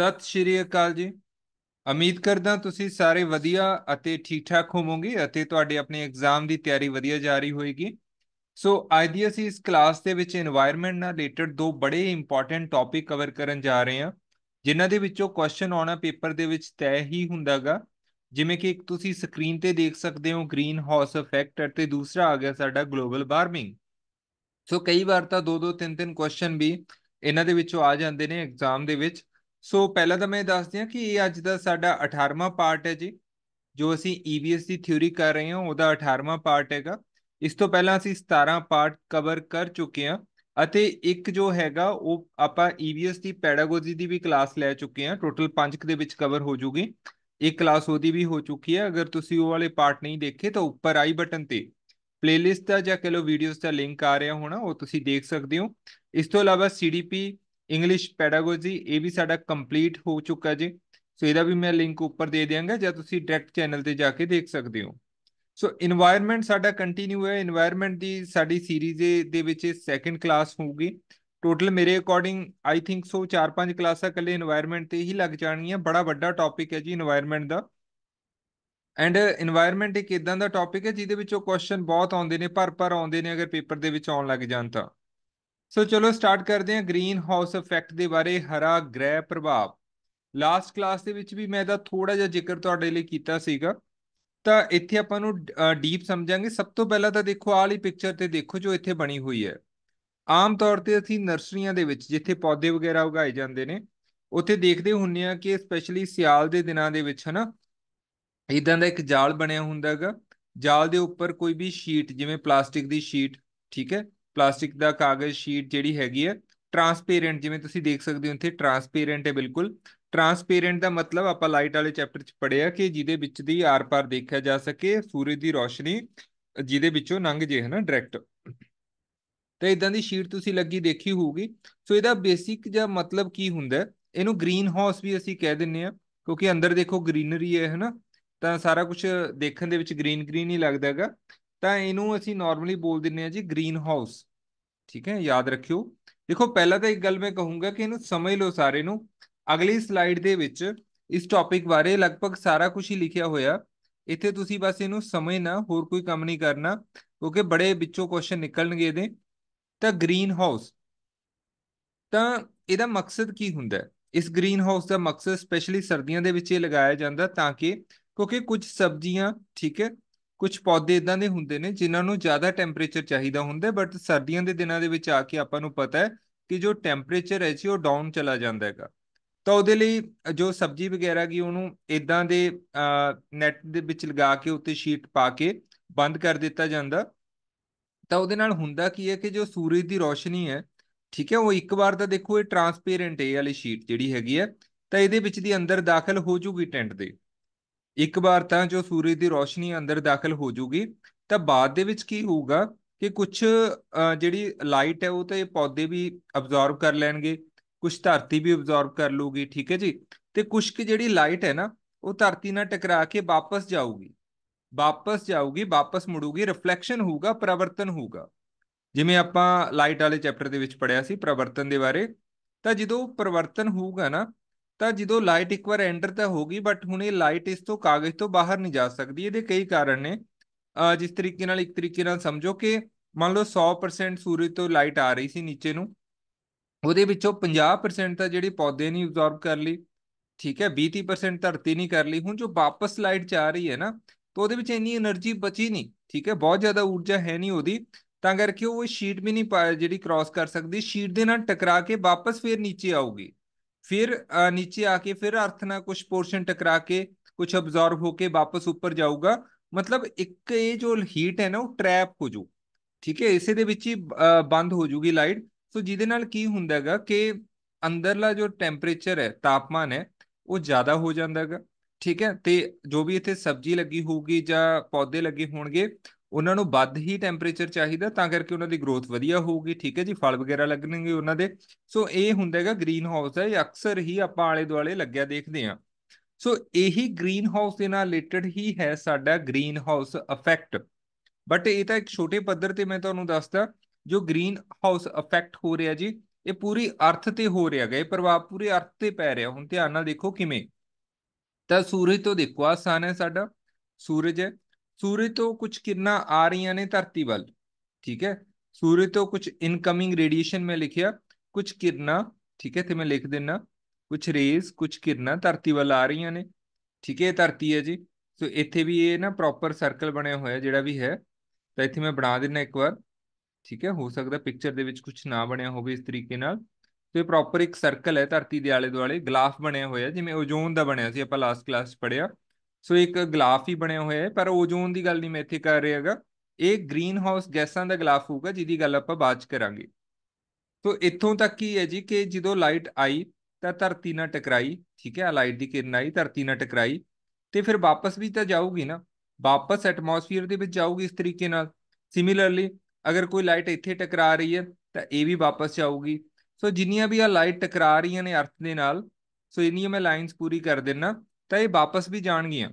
ਸਤਿ ਸ਼੍ਰੀ ਅਕਾਲ ਜੀ ਉਮੀਦ ਕਰਦਾ ਤੁਸੀਂ ਸਾਰੇ ਵਧੀਆ ਅਤੇ ਠੀਕ ਠਾਕ ਹੋਵੋਗੇ ਅਤੇ ਤੁਹਾਡੇ ਆਪਣੇ ਐਗਜ਼ਾਮ ਦੀ ਤਿਆਰੀ ਵਧੀਆ ਜਾ ਰਹੀ ਹੋਏਗੀ ਸੋ ਅੱਜ ਦੀ ਅਸੀਂ ਇਸ ਕਲਾਸ ਦੇ ਵਿੱਚ এনवायरमेंट ਨਾਲ ਰਿਲੇਟਡ ਦੋ ਬੜੇ ਇੰਪੋਰਟੈਂਟ ਟੌਪਿਕ ਕਵਰ ਕਰਨ ਜਾ ਰਹੇ ਹਾਂ ਜਿਨ੍ਹਾਂ ਦੇ ਵਿੱਚੋਂ ਕੁਐਸਚਨ ਆਉਣਾ ਪੇਪਰ ਦੇ ਵਿੱਚ ਤੈਅ ਹੀ ਹੁੰਦਾਗਾ ਜਿਵੇਂ ਕਿ ਇੱਕ ਤੁਸੀਂ ਸਕਰੀਨ ਤੇ ਦੇਖ ਸਕਦੇ ਹੋ ਗ੍ਰੀਨ ਹਾਊਸ ਇਫੈਕਟ ਅਤੇ ਦੂਸਰਾ ਆ ਗਿਆ ਸਾਡਾ ਗਲੋਬਲ ਵਾਰਮਿੰਗ ਸੋ ਕਈ ਵਾਰ ਤਾਂ ਦੋ ਦੋ ਤਿੰਨ ਤਿੰਨ ਕੁਐਸਚਨ ਵੀ ਇਹਨਾਂ ਦੇ ਵਿੱਚੋਂ ਆ ਜਾਂਦੇ ਨੇ ਐਗਜ਼ਾਮ ਦੇ ਵਿੱਚ ਸੋ ਪਹਿਲਾਂ ਤਾਂ ਮੈਂ ਦੱਸ ਦਿਆਂ ਕਿ ਇਹ ਅੱਜ ਦਾ ਸਾਡਾ 18ਵਾਂ ਪਾਰਟ ਹੈ ਜੀ ਜੋ ਅਸੀਂ EBS ਦੀ ਥਿਊਰੀ ਕਰ ਰਹੇ ਹਾਂ ਉਹਦਾ 18ਵਾਂ ਪਾਰਟ ਹੈਗਾ ਇਸ ਤੋਂ ਪਹਿਲਾਂ ਅਸੀਂ 17 ਪਾਰਟ ਕਵਰ ਕਰ ਚੁੱਕੇ ਹਾਂ ਅਤੇ ਇੱਕ ਜੋ ਹੈਗਾ ਉਹ ਆਪਾਂ EBS ਦੀ ਪੈਡਾਗੋਜੀ ਦੀ ਵੀ ਕਲਾਸ ਲੈ ਚੁੱਕੇ ਹਾਂ ਟੋਟਲ 5 ਦੇ ਵਿੱਚ ਕਵਰ ਹੋ ਜੂਗੀ ਇੱਕ ਕਲਾਸ ਉਹਦੀ ਵੀ ਹੋ ਚੁੱਕੀ ਹੈ ਅਗਰ ਤੁਸੀਂ ਉਹ ਵਾਲੇ ਪਾਰਟ ਨਹੀਂ ਦੇਖੇ ਤਾਂ ਉੱਪਰ ਆਈ ਬਟਨ ਤੇ ਪਲੇਲਿਸਟ ਦਾ ਜਾਂ ਕਹ ਲੋ ਵੀਡੀਓਜ਼ ਦਾ ਲਿੰਕ ਆ ਰਿਹਾ ਹੋਣਾ ਉਹ ਤੁਸੀਂ ਦੇਖ ਸਕਦੇ ਹੋ ਇਸ ਤੋਂ ਇਲਾਵਾ CDP ਇੰਗਲਿਸ਼ ਪੈਡਾਗੋਜੀ ਇਹ ਵੀ ਸਾਡਾ ਕੰਪਲੀਟ ਹੋ ਚੁੱਕਾ ਜੀ ਸੋ ਇਹਦਾ ਵੀ ਮੈਂ ਲਿੰਕ ਉੱਪਰ ਦੇ ਦਿਆਂਗਾ ਜਾਂ ਤੁਸੀਂ ਡਾਇਰੈਕਟ ਚੈਨਲ ਤੇ ਜਾ ਕੇ ਦੇਖ ਸਕਦੇ ਹੋ ਸੋ এনवायरमेंट ਸਾਡਾ ਕੰਟੀਨਿਊ ਹੈ এনवायरमेंट ਦੀ ਸਾਡੀ ਸੀਰੀਜ਼ ਦੇ ਵਿੱਚ ਸੈਕੰਡ ਕਲਾਸ ਹੋਊਗੀ ਟੋਟਲ ਮੇਰੇ ਅਕੋਰਡਿੰਗ ਆਈ ਥਿੰਕ ਸੋ 4-5 ਕਲਾਸਾਂ ਕੱਲੇ এনवायरमेंट ਤੇ ਹੀ ਲੱਗ ਜਾਣਗੀਆਂ ਬੜਾ ਵੱਡਾ ਟੌਪਿਕ ਹੈ ਜੀ এনवायरमेंट ਦਾ ਐਂਡ এনवायरमेंट ਇੱਕ ਇਦਾਂ ਦਾ ਟੌਪਿਕ ਹੈ ਜਿਹਦੇ ਵਿੱਚੋਂ ਕੁਐਸਚਨ ਬਹੁਤ ਆਉਂਦੇ ਨੇ ਭਰ ਭਰ ਆਉਂਦੇ ਨੇ ਅਗਰ ਪੇਪਰ ਦੇ ਵਿੱਚ ਆਉਣ ਲੱਗ ਜਾਣ ਤਾਂ ਸੋ ਚਲੋ ਸਟਾਰਟ ਕਰਦੇ ਹਾਂ ਗ੍ਰੀਨ ਹਾਊਸ ਇਫੈਕਟ ਦੇ ਬਾਰੇ ਹਰਾ ਗ੍ਰਹਿ ਪ੍ਰਭਾਵ ਲਾਸਟ ਕਲਾਸ ਦੇ ਵਿੱਚ ਵੀ ਮੈਂ ਇਹਦਾ ਥੋੜਾ ਜਿਹਾ ਜ਼ਿਕਰ ਤੁਹਾਡੇ ਲਈ ਕੀਤਾ ਸੀਗਾ ਤਾਂ ਇੱਥੇ ਆਪਾਂ ਨੂੰ ਡੀਪ ਸਮਝਾਂਗੇ ਸਭ ਤੋਂ ਪਹਿਲਾਂ ਤਾਂ ਦੇਖੋ ਆਹ ਲਈ ਪਿਕਚਰ ਤੇ ਦੇਖੋ ਜੋ ਇੱਥੇ ਬਣੀ ਹੋਈ ਹੈ ਆਮ ਤੌਰ ਤੇ ਅਸੀਂ ਨਰਸਰੀਆਂ ਦੇ ਵਿੱਚ ਜਿੱਥੇ ਪੌਦੇ ਵਗੈਰਾ ਉਗਾਏ ਜਾਂਦੇ ਨੇ ਉੱਥੇ ਦੇਖਦੇ ਹੁੰਨੇ ਆ ਕਿ ਸਪੈਸ਼ਲੀ ਸਿਆਲ ਦੇ ਦਿਨਾਂ ਦੇ ਵਿੱਚ ਹਨਾ ਇਦਾਂ ਦਾ ਇੱਕ ਜਾਲ ਬਣਿਆ ਹੁੰਦਾਗਾ ਜਾਲ ਦੇ ਉੱਪਰ ਕੋਈ ਵੀ ਸ਼ੀਟ ਜਿਵੇਂ ਪਲਾਸਟਿਕ ਦੀ ਸ਼ੀਟ ਠੀਕ ਹੈ ਪਲਾਸਟਿਕ ਦਾ ਕਾਗਜ਼ ਸ਼ੀਟ ਜਿਹੜੀ ਹੈਗੀ ਹੈ ਟਰਾਂਸਪੇਰੈਂਟ ਜਿਵੇਂ ਤੁਸੀਂ ਦੇਖ ਸਕਦੇ ਹੋ ਇੱਥੇ ਟਰਾਂਸਪੇਰੈਂਟ ਹੈ ਬਿਲਕੁਲ ਟਰਾਂਸਪੇਰੈਂਟ ਦਾ ਮਤਲਬ ਆਪਾਂ ਲਾਈਟ ਵਾਲੇ ਚੈਪਟਰ 'ਚ ਪੜਿਆ ਕਿ ਜਿਹਦੇ ਵਿੱਚ ਦੀ ਆਰ-ਪਾਰ ਦੇਖਿਆ ਜਾ ਸਕੇ ਸੂਰਜ ਦੀ ਰੋਸ਼ਨੀ ਜਿਹਦੇ ਵਿੱਚੋਂ ਨੰਗ ਜੇ ਹਨਾ ਡਾਇਰੈਕਟ ਤੇ ਇਦਾਂ ਦੀ ਸ਼ੀਟ ਤੁਸੀਂ ਲੱਗੀ ਦੇਖੀ ਹੋਊਗੀ ਸੋ ਇਹਦਾ ਬੇਸਿਕ ਜਿਹਾ ਮਤਲਬ ਕੀ ਹੁੰਦਾ ਇਹਨੂੰ ਗ੍ਰੀਨ ਹਾਊਸ ਵੀ ਅਸੀਂ ਕਹਿ ਦਿੰਨੇ ਆ ਕਿਉਂਕਿ ਅੰਦਰ ਦੇਖੋ ਗ੍ਰੀਨਰੀ ਹੈ ਹਨਾ ਤਾਂ ਸਾਰਾ ਕੁਝ ਦੇਖਣ ਦੇ ਵਿੱਚ ਗ੍ਰੀਨ ਗ੍ਰੀਨ ਹੀ ਲੱਗਦਾ ਹੈਗਾ ਤਾਂ ਇਹਨੂੰ ਅਸੀਂ ਨਾਰਮਲੀ ਬੋਲ ਦਿੰਨੇ ਆ ਜੀ ਗ੍ਰੀਨ ਹਾਊਸ ਠੀਕ ਹੈ ਯਾਦ ਰੱਖਿਓ ਦੇਖੋ ਪਹਿਲਾਂ ਤਾਂ ਇੱਕ ਗੱਲ ਮੈਂ ਕਹੂੰਗਾ ਕਿ ਇਹਨੂੰ ਸਮਝ ਲਓ ਸਾਰੇ ਨੂੰ ਅਗਲੀ ਸਲਾਈਡ ਦੇ ਵਿੱਚ ਇਸ ਟੌਪਿਕ ਬਾਰੇ ਲਗਭਗ ਸਾਰਾ ਕੁਝ ਹੀ ਲਿਖਿਆ ਹੋਇਆ ਇੱਥੇ ਤੁਸੀਂ ਬਸ ਇਹਨੂੰ ਸਮਝਣਾ ਹੋਰ ਕੋਈ ਕੰਮ ਨਹੀਂ ਕਰਨਾ ਕਿਉਂਕਿ ਬੜੇ ਵਿੱਚੋਂ ਕੁਐਸਚਨ ਨਿਕਲਣਗੇ ਇਹਦੇ ਤਾਂ ਗ੍ਰੀਨ ਹਾਊਸ ਤਾਂ ਇਹਦਾ ਮਕਸਦ ਕੀ ਹੁੰਦਾ ਇਸ ਗ੍ਰੀਨ ਹਾਊਸ ਦਾ ਮਕਸਦ ਸਪੈਸ਼ਲੀ ਸਰਦੀਆਂ ਦੇ ਵਿੱਚ ਇਹ ਲਗਾਇਆ ਜਾਂਦਾ ਤਾਂ ਕਿ ਕਿਉਂਕਿ ਕੁਝ ਸਬਜ਼ੀਆਂ ਠੀਕ ਹੈ ਕੁਝ ਪੌਦੇ ਇਦਾਂ ਦੇ ਹੁੰਦੇ ਨੇ ਜਿਨ੍ਹਾਂ ਨੂੰ ਜ਼ਿਆਦਾ ਟੈਂਪਰੇਚਰ ਚਾਹੀਦਾ ਹੁੰਦਾ ਬਟ ਸਰਦੀਆਂ ਦੇ ਦਿਨਾਂ ਦੇ ਵਿੱਚ ਆ ਕੇ ਆਪਾਂ ਨੂੰ ਪਤਾ ਹੈ ਕਿ ਜੋ ਟੈਂਪਰੇਚਰ ਹੈ ਜੀ ਉਹ ਡਾਊਨ ਚਲਾ ਜਾਂਦਾ ਹੈਗਾ ਤਾਂ ਉਹਦੇ ਲਈ ਜੋ ਸਬਜ਼ੀ ਵਗੈਰਾ ਕੀ ਉਹਨੂੰ ਇਦਾਂ ਦੇ ਨੈਟ ਦੇ ਵਿੱਚ ਲਗਾ ਕੇ ਉੱਤੇ ਸ਼ੀਟ ਪਾ ਕੇ ਬੰਦ ਕਰ ਦਿੱਤਾ ਜਾਂਦਾ ਤਾਂ ਉਹਦੇ ਨਾਲ ਹੁੰਦਾ ਕੀ ਹੈ ਕਿ ਜੋ ਸੂਰਜ ਦੀ ਰੋਸ਼ਨੀ ਹੈ ਠੀਕ ਹੈ ਉਹ ਇੱਕ ਵਾਰ ਤਾਂ ਦੇਖੋ ਇਹ ਟਰਾਂਸਪੇਰੈਂਟ ਏ ਵਾਲੀ ਸ਼ੀਟ ਜਿਹੜੀ ਹੈਗੀ ਹੈ ਤਾਂ ਇਹਦੇ ਵਿੱਚ ਦੀ ਅੰਦਰ ਦਾਖਲ ਹੋ ਜੂਗੀ ਟੈਂਟ ਦੇ ਇੱਕ ਵਾਰ ਤਾਂ ਜੋ ਸੂਰਜ ਦੀ ਰੋਸ਼ਨੀ ਅੰਦਰ ਦਾਖਲ ਹੋ ਜੂਗੀ ਤਾਂ ਬਾਅਦ ਦੇ ਵਿੱਚ ਕੀ ਹੋਊਗਾ ਕਿ ਕੁਝ ਜਿਹੜੀ ਲਾਈਟ ਹੈ ਉਹ ਤਾਂ ਇਹ ਪੌਦੇ ਵੀ ਅਬਜ਼ਾਰਬ ਕਰ ਲੈਣਗੇ ਕੁਝ ਧਰਤੀ ਵੀ ਅਬਜ਼ਾਰਬ ਕਰ ਲੂਗੀ ਠੀਕ ਹੈ ਜੀ ਤੇ ਕੁਝ ਕਿ ਜਿਹੜੀ ਲਾਈਟ ਹੈ ਨਾ ਉਹ ਧਰਤੀ ਨਾਲ ਟਕਰਾ ਕੇ ਵਾਪਸ ਜਾਊਗੀ ਵਾਪਸ ਜਾਊਗੀ ਵਾਪਸ ਮੁੜੂਗੀ ਰਿਫਲੈਕਸ਼ਨ ਹੋਊਗਾ ਪਰਵਰਤਨ ਹੋਊਗਾ ਜਿਵੇਂ ਆਪਾਂ ਲਾਈਟ ਵਾਲੇ ਚੈਪਟਰ ਦੇ ਵਿੱਚ ਪੜਿਆ ਸੀ ਪਰਵਰਤਨ ਦੇ ਬਾਰੇ ਤਾਂ ਜਦੋਂ ਪਰਵਰਤਨ ਹੋਊਗਾ ਨਾ ਤਾਂ ਜਦੋਂ ਲਾਈਟ ਇੱਕ ਵਾਰ ਐਂਟਰ ਤਾਂ ਹੋ ਗਈ ਬਟ ਹੁਣ ਇਹ ਲਾਈਟ ਇਸ ਤੋਂ ਕਾਗਜ਼ ਤੋਂ ਬਾਹਰ ਨਹੀਂ ਜਾ ਸਕਦੀ ਇਹਦੇ ਕਈ ਕਾਰਨ ਨੇ ਜਿਸ ਤਰੀਕੇ ਨਾਲ ਇੱਕ ਤਰੀਕੇ ਨਾਲ ਸਮਝੋ ਕਿ ਮੰਨ ਲਓ 100% ਸੂਰਜ ਤੋਂ ਲਾਈਟ ਆ ਰਹੀ ਸੀ ਨੀਚੇ ਨੂੰ ਉਹਦੇ ਵਿੱਚੋਂ 50% ਤਾਂ ਜਿਹੜੇ ਪੌਦੇ ਨਹੀਂ ਅਬਜ਼ਰਬ ਕਰ ਲਈ ਠੀਕ ਹੈ 20-30% ਧਰਤੀ ਨਹੀਂ ਕਰ ਲਈ ਹੁਣ ਜੋ ਵਾਪਸ ਲਾਈਟ ਚ ਆ ਰਹੀ ਹੈ ਨਾ ਤਾਂ ਉਹਦੇ ਵਿੱਚ ਇੰਨੀ એનર્ਜੀ ਬਚੀ ਨਹੀਂ ਠੀਕ ਹੈ ਬਹੁਤ ਜ਼ਿਆਦਾ ਊਰਜਾ ਹੈ ਨਹੀਂ ਉਹਦੀ ਤਾਂ ਕਰਕੇ ਉਹ ਸ਼ੀਟ ਵੀ ਨਹੀਂ ਜਿਹੜੀ ਕ੍ਰਾਸ ਕਰ ਸਕਦੀ ਸ਼ੀਟ ਦੇ ਨਾਲ ਟਕਰਾ ਕੇ ਵਾਪਸ ਫੇਰ ਨੀਚੇ ਆਊਗੀ ਫਿਰ ਨੀਚੇ ਆ ਕੇ ਫਿਰ ਅਰਥ ਨਾਲ ਕੁਝ ਪੋਰਸ਼ਨ ਟਕਰਾ ਕੇ ਕੁਝ ਅਬਜ਼ਰਬ ਹੋ ਕੇ ਵਾਪਸ ਉੱਪਰ ਜਾਊਗਾ ਮਤਲਬ ਇੱਕ ਇਹ ਜੋ ਹੀਟ ਹੈ ਨਾ ਉਹ ਟ੍ਰੈਪ ਹੋ ਜੂ ਠੀਕ ਹੈ ਇਸੇ ਦੇ ਵਿੱਚ ਹੀ ਬੰਦ ਹੋ ਜੂਗੀ ਲਾਈਟ ਸੋ ਜਿਹਦੇ ਨਾਲ ਕੀ ਹੁੰਦਾਗਾ ਕਿ ਅੰਦਰਲਾ ਜੋ ਟੈਂਪਰੇਚਰ ਹੈ ਤਾਪਮਾਨ ਹੈ ਉਹ ਜ਼ਿਆਦਾ ਹੋ ਜਾਂਦਾਗਾ ਠੀਕ ਹੈ ਤੇ ਜੋ ਵੀ ਇੱਥੇ ਸਬਜ਼ੀ ਲੱਗੀ ਹੋਊਗੀ ਜਾਂ ਪੌਦੇ ਲੱਗੇ ਹੋਣਗੇ ਉਹਨਾਂ ਨੂੰ ਵੱਧ ਹੀ ਟੈਂਪਰੇਚਰ ਚਾਹੀਦਾ ਤਾਂ ਕਰਕੇ ਉਹਨਾਂ ਦੀ ਗਰੋਥ ਵਧੀਆ ਹੋਊਗੀ ਠੀਕ ਹੈ ਜੀ ਫਲ ਵਗੈਰਾ ਲੱਗਣਗੇ ਉਹਨਾਂ ਦੇ ਸੋ ਇਹ ਹੁੰਦਾ ਹੈਗਾ ਗ੍ਰੀਨ ਹਾਊਸ ਹੈ ਇਹ ਅਕਸਰ ਹੀ ਆਪਾਂ ਆਲੇ ਦੁਆਲੇ ਲੱਗਿਆ ਦੇਖਦੇ ਆ ਸੋ ਇਹੀ ਗ੍ਰੀਨ ਹਾਊਸ ਦੇ ਨਾਲ ਰਿਲੇਟਡ ਹੀ ਹੈ ਸਾਡਾ ਗ੍ਰੀਨ ਹਾਊਸ ਇਫੈਕਟ ਬਟ ਇਹ ਤਾਂ ਇੱਕ ਛੋਟੇ ਪੱਧਰ ਤੇ ਮੈਂ ਤੁਹਾਨੂੰ ਦੱਸਦਾ ਜੋ ਗ੍ਰੀਨ ਹਾਊਸ ਇਫੈਕਟ ਹੋ ਰਿਹਾ ਜੀ ਇਹ ਪੂਰੀ ਅਰਥ ਤੇ ਹੋ ਰਿਹਾ ਹੈ ਇਹ ਪ੍ਰਭਾਵ ਪੂਰੇ ਅਰਥ ਤੇ ਪੈ ਰਿਹਾ ਹੁਣ ਧਿਆਨ ਨਾਲ ਦੇਖੋ ਕਿਵੇਂ ਤਾਂ ਸੂਰਜ ਤੋਂ ਦੇਖੋ ਆਸਾਨ ਹੈ ਸਾਡਾ ਸੂਰਜ ਹੈ ਸੂਰਜ ਤੋਂ ਕੁਝ ਕਿਰਨਾਂ ਆ ਰਹੀਆਂ ਨੇ ਧਰਤੀ ਵੱਲ ਠੀਕ ਹੈ ਸੂਰਜ ਤੋਂ ਕੁਝ ਇਨਕਮਿੰਗ ਰੇਡੀਏਸ਼ਨ ਮੈਂ ਲਿਖਿਆ ਕੁਝ ਕਿਰਨਾਂ ਠੀਕ ਹੈ ਤੇ ਮੈਂ ਲਿਖ ਦਿੰਨਾ ਕੁਝ ਰੇਜ਼ ਕੁਝ ਕਿਰਨਾਂ ਧਰਤੀ ਵੱਲ ਆ ਰਹੀਆਂ ਨੇ ਠੀਕ ਹੈ ਧਰਤੀ ਹੈ ਜੀ ਸੋ ਇੱਥੇ ਵੀ ਇਹ ਨਾ ਪ੍ਰੋਪਰ ਸਰਕਲ ਬਣਿਆ ਹੋਇਆ ਜਿਹੜਾ ਵੀ ਹੈ ਤਾਂ ਇੱਥੇ ਮੈਂ ਬਣਾ ਦਿੰਨਾ ਇੱਕ ਵਾਰ ਠੀਕ ਹੈ ਹੋ ਸਕਦਾ ਪਿਕਚਰ ਦੇ ਵਿੱਚ ਕੁਝ ਨਾ ਬਣਿਆ ਹੋਵੇ ਇਸ ਤਰੀਕੇ ਨਾਲ ਤੇ ਪ੍ਰੋਪਰ ਇੱਕ ਸਰਕਲ ਹੈ ਧਰਤੀ ਦੇ ਆਲੇ ਦੁਆਲੇ ਗਲਾਫ ਬਣਿਆ ਹੋਇਆ ਜਿਵੇਂ ਓਜ਼ੋਨ ਦਾ ਬਣਿਆ ਸੀ ਆਪਾਂ ਲਾਸਟ ਕਲਾਸ ਪੜਿਆ ਸੋ ਇੱਕ ਗਲਾਫ ਹੀ ਬਣਿਆ ਹੋਇਆ ਹੈ ਪਰ ਓਜ਼ੋਨ ਦੀ ਗੱਲ ਨਹੀਂ ਮੈਂ ਇੱਥੇ ਕਰ ਰਿਹਾਗਾ ਇਹ ਗ੍ਰੀਨ ਹਾਊਸ ਗੈਸਾਂ ਦਾ ਗਲਾਫ ਹੋਊਗਾ ਜਿਹਦੀ ਗੱਲ ਆਪਾਂ ਬਾਅਦ ਚ ਕਰਾਂਗੇ ਸੋ ਇੱਥੋਂ ਤੱਕ ਕੀ ਹੈ ਜੀ ਕਿ ਜਦੋਂ ਲਾਈਟ ਆਈ ਤਾਂ ਧਰਤੀ ਨਾਲ ਟਕਰਾਈ ਠੀਕ ਹੈ ਲਾਈਟ ਦੀ ਕਿਰਨ ਆਈ ਧਰਤੀ ਨਾਲ ਟਕਰਾਈ ਤੇ ਫਿਰ ਵਾਪਸ ਵੀ ਤਾਂ ਜਾਊਗੀ ਨਾ ਵਾਪਸ ਐਟਮੋਸਫੀਅਰ ਦੇ ਵਿੱਚ ਜਾਊਗੀ ਇਸ ਤਰੀਕੇ ਨਾਲ ਸਿਮਿਲਰਲੀ ਅਗਰ ਕੋਈ ਲਾਈਟ ਇੱਥੇ ਟਕਰਾ ਰਹੀ ਹੈ ਤਾਂ ਇਹ ਵੀ ਵਾਪਸ ਜਾਊਗੀ ਸੋ ਜਿੰਨੀਆਂ ਵੀ ਆ ਲਾਈਟ ਟਕਰਾ ਰਹੀਆਂ ਨੇ ਅਰਥ ਦੇ ਨਾਲ ਸੋ ਇੰਨੀਆਂ ਮੈਂ ਲਾਈਨਸ ਪੂਰੀ ਕਰ ਦਿੰਨਾ ਤਾਂ ਇਹ ਵਾਪਸ ਵੀ ਜਾਣਗੀਆਂ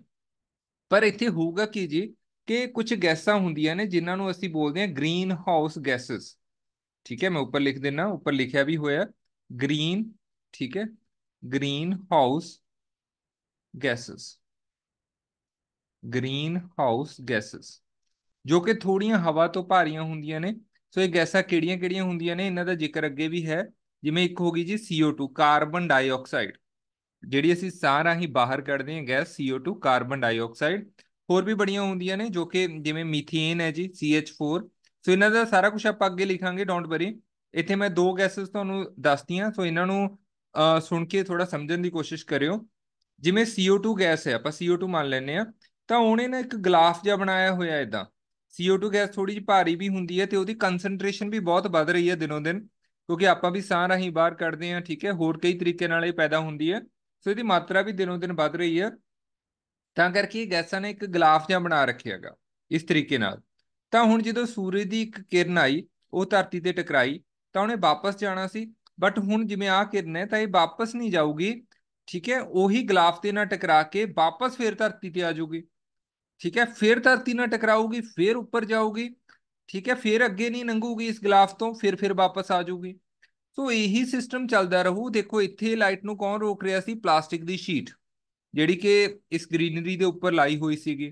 ਪਰ ਇੱਥੇ ਹੋਊਗਾ ਕੀ ਜੀ ਕਿ ਕੁਝ ਗੈਸਾਂ ਹੁੰਦੀਆਂ ਨੇ ਜਿਨ੍ਹਾਂ ਨੂੰ ਅਸੀਂ ਬੋਲਦੇ ਹਾਂ ਗ੍ਰੀਨ ਹਾਊਸ ਗੈਸਸ ਠੀਕ ਹੈ ਮੈਂ ਉੱਪਰ ਲਿਖ ਦਿੰਨਾ ਉੱਪਰ ਲਿਖਿਆ ਵੀ ਹੋਇਆ ਗ੍ਰੀਨ ਠੀਕ ਹੈ greenhouse gases greenhouse gases ਜੋ ਕਿ ਥੋੜੀਆਂ ਹਵਾ ਤੋਂ ਭਾਰੀਆਂ ਹੁੰਦੀਆਂ ਨੇ ਸੋ ਇਹ ਗੈਸਾਂ ਕਿਹੜੀਆਂ-ਕਿਹੜੀਆਂ ਹੁੰਦੀਆਂ ਨੇ ਇਹਨਾਂ ਦਾ ਜ਼ਿਕਰ ਅੱਗੇ ਵੀ ਹੈ ਜਿਵੇਂ ਇੱਕ ਹੋ ਗਈ ਜੀ CO2 ਕਾਰਬਨ ਡਾਈਆਕਸਾਈਡ ਜਿਹੜੀ ਅਸੀਂ ਸਾਹ ਰਾਹੀਂ ਬਾਹਰ ਕੱਢਦੇ ਹਾਂ ਗੈਸ CO2 ਕਾਰਬਨ ਡਾਈਆਕਸਾਈਡ ਹੋਰ ਵੀ ਬੜੀਆਂ ਹੁੰਦੀਆਂ ਨੇ ਜੋ ਕਿ ਜਿਵੇਂ ਮੀਥੇਨ ਹੈ ਜੀ CH4 ਸੋ ਇਹਨਾਂ ਦਾ ਸਾਰਾ ਕੁਝ ਆਪਾਂ ਅੱਗੇ ਲਿਖਾਂਗੇ ਡੋਂਟ ਵਰੀ ਇੱਥੇ ਮੈਂ ਦੋ ਗੈਸਸ ਤੁਹਾਨੂੰ ਦੱਸਤੀਆਂ ਸੋ ਇਹਨਾਂ ਨੂੰ ਸੁਣ ਕੇ ਥੋੜਾ ਸਮਝਣ ਦੀ ਕੋਸ਼ਿਸ਼ ਕਰਿਓ ਜਿਵੇਂ CO2 ਗੈਸ ਹੈ ਆਪਾਂ CO2 ਮੰਨ ਲੈਨੇ ਆ ਤਾਂ ਉਹਨੇ ਨਾ ਇੱਕ ਗਲਾਫ ਜਿਹਾ ਬਣਾਇਆ ਹੋਇਆ ਇਦਾਂ CO2 ਗੈਸ ਥੋੜੀ ਜਿਹੀ ਭਾਰੀ ਵੀ ਹੁੰਦੀ ਹੈ ਤੇ ਉਹਦੀ ਕਨਸੈਂਟ੍ਰੇਸ਼ਨ ਵੀ ਬਹੁਤ ਵੱਧ ਰਹੀ ਹੈ ਦਿਨੋਂ ਦਿਨ ਕਿਉਂਕਿ ਆਪਾਂ ਵੀ ਸਾਹ ਰਾਹੀਂ ਬਾਹਰ ਕੱਢਦੇ ਆ ਠੀਕ ਹੈ ਹੋਰ ਕਈ ਤਰੀਕੇ ਨਾਲ ਇਹ ਪੈਦਾ ਹੁੰਦੀ ਹੈ ਸੋ ਇਹਦੀ ਮਾਤਰਾ ਵੀ ਦਿਨੋਂ ਦਿਨ ਵੱਧ ਰਹੀ ਹੈ ਤਾਂ ਕਰਕੇ ਗੈਸਾਂ ਨੇ ਇੱਕ ਗਲਾਫ ਜਿਹਾ ਬਣਾ ਰੱਖਿਆਗਾ ਇਸ ਤਰੀਕੇ ਨਾਲ ਤਾਂ ਹੁਣ ਜਦੋਂ ਸੂਰਜ ਦੀ ਇੱਕ ਕਿਰਨ ਆਈ ਉਹ ਧਰਤੀ ਤੇ ਟਕਰਾਈ ਤਾਂ ਉਹਨੇ ਵਾਪਸ ਜਾਣਾ ਸੀ ਬਟ ਹੁਣ ਜਿਵੇਂ ਆ ਕਿਰਨ ਹੈ ਤਾਂ ਇਹ ਵਾਪਸ ਨਹੀਂ ਜਾਊਗੀ ਠੀਕ ਹੈ ਉਹੀ ਗਲਾਫ ਤੇ ਨਾਲ ਟਕਰਾ ਕੇ ਵਾਪਸ ਫੇਰ ਧਰਤੀ ਤੇ ਆ ਜਾਊਗੀ ਠੀਕ ਹੈ ਫੇਰ ਧਰਤੀ ਨਾਲ ਟਕਰਾਊਗੀ ਫੇਰ ਉੱਪਰ ਜਾਊਗੀ ਠੀਕ ਹੈ ਫੇਰ ਅੱਗੇ ਨਹੀਂ ਲੰਘੂਗੀ ਇਸ ਗਲਾਫ ਤੋਂ ਫੇਰ ਫੇਰ ਵਾਪਸ ਆ ਜਾਊਗੀ ਸੋ ਇਹੀ ਸਿਸਟਮ ਚੱਲਦਾ ਰਹੂ ਦੇਖੋ ਇੱਥੇ ਲਾਈਟ ਨੂੰ ਕੌਣ ਰੋਕ ਰਿਹਾ ਸੀ ਪਲਾਸਟਿਕ ਦੀ ਸ਼ੀਟ ਜਿਹੜੀ ਕਿ ਇਸ ਗ੍ਰੀਨਰੀ ਦੇ ਉੱਪਰ ਲਾਈ ਹੋਈ ਸੀਗੀ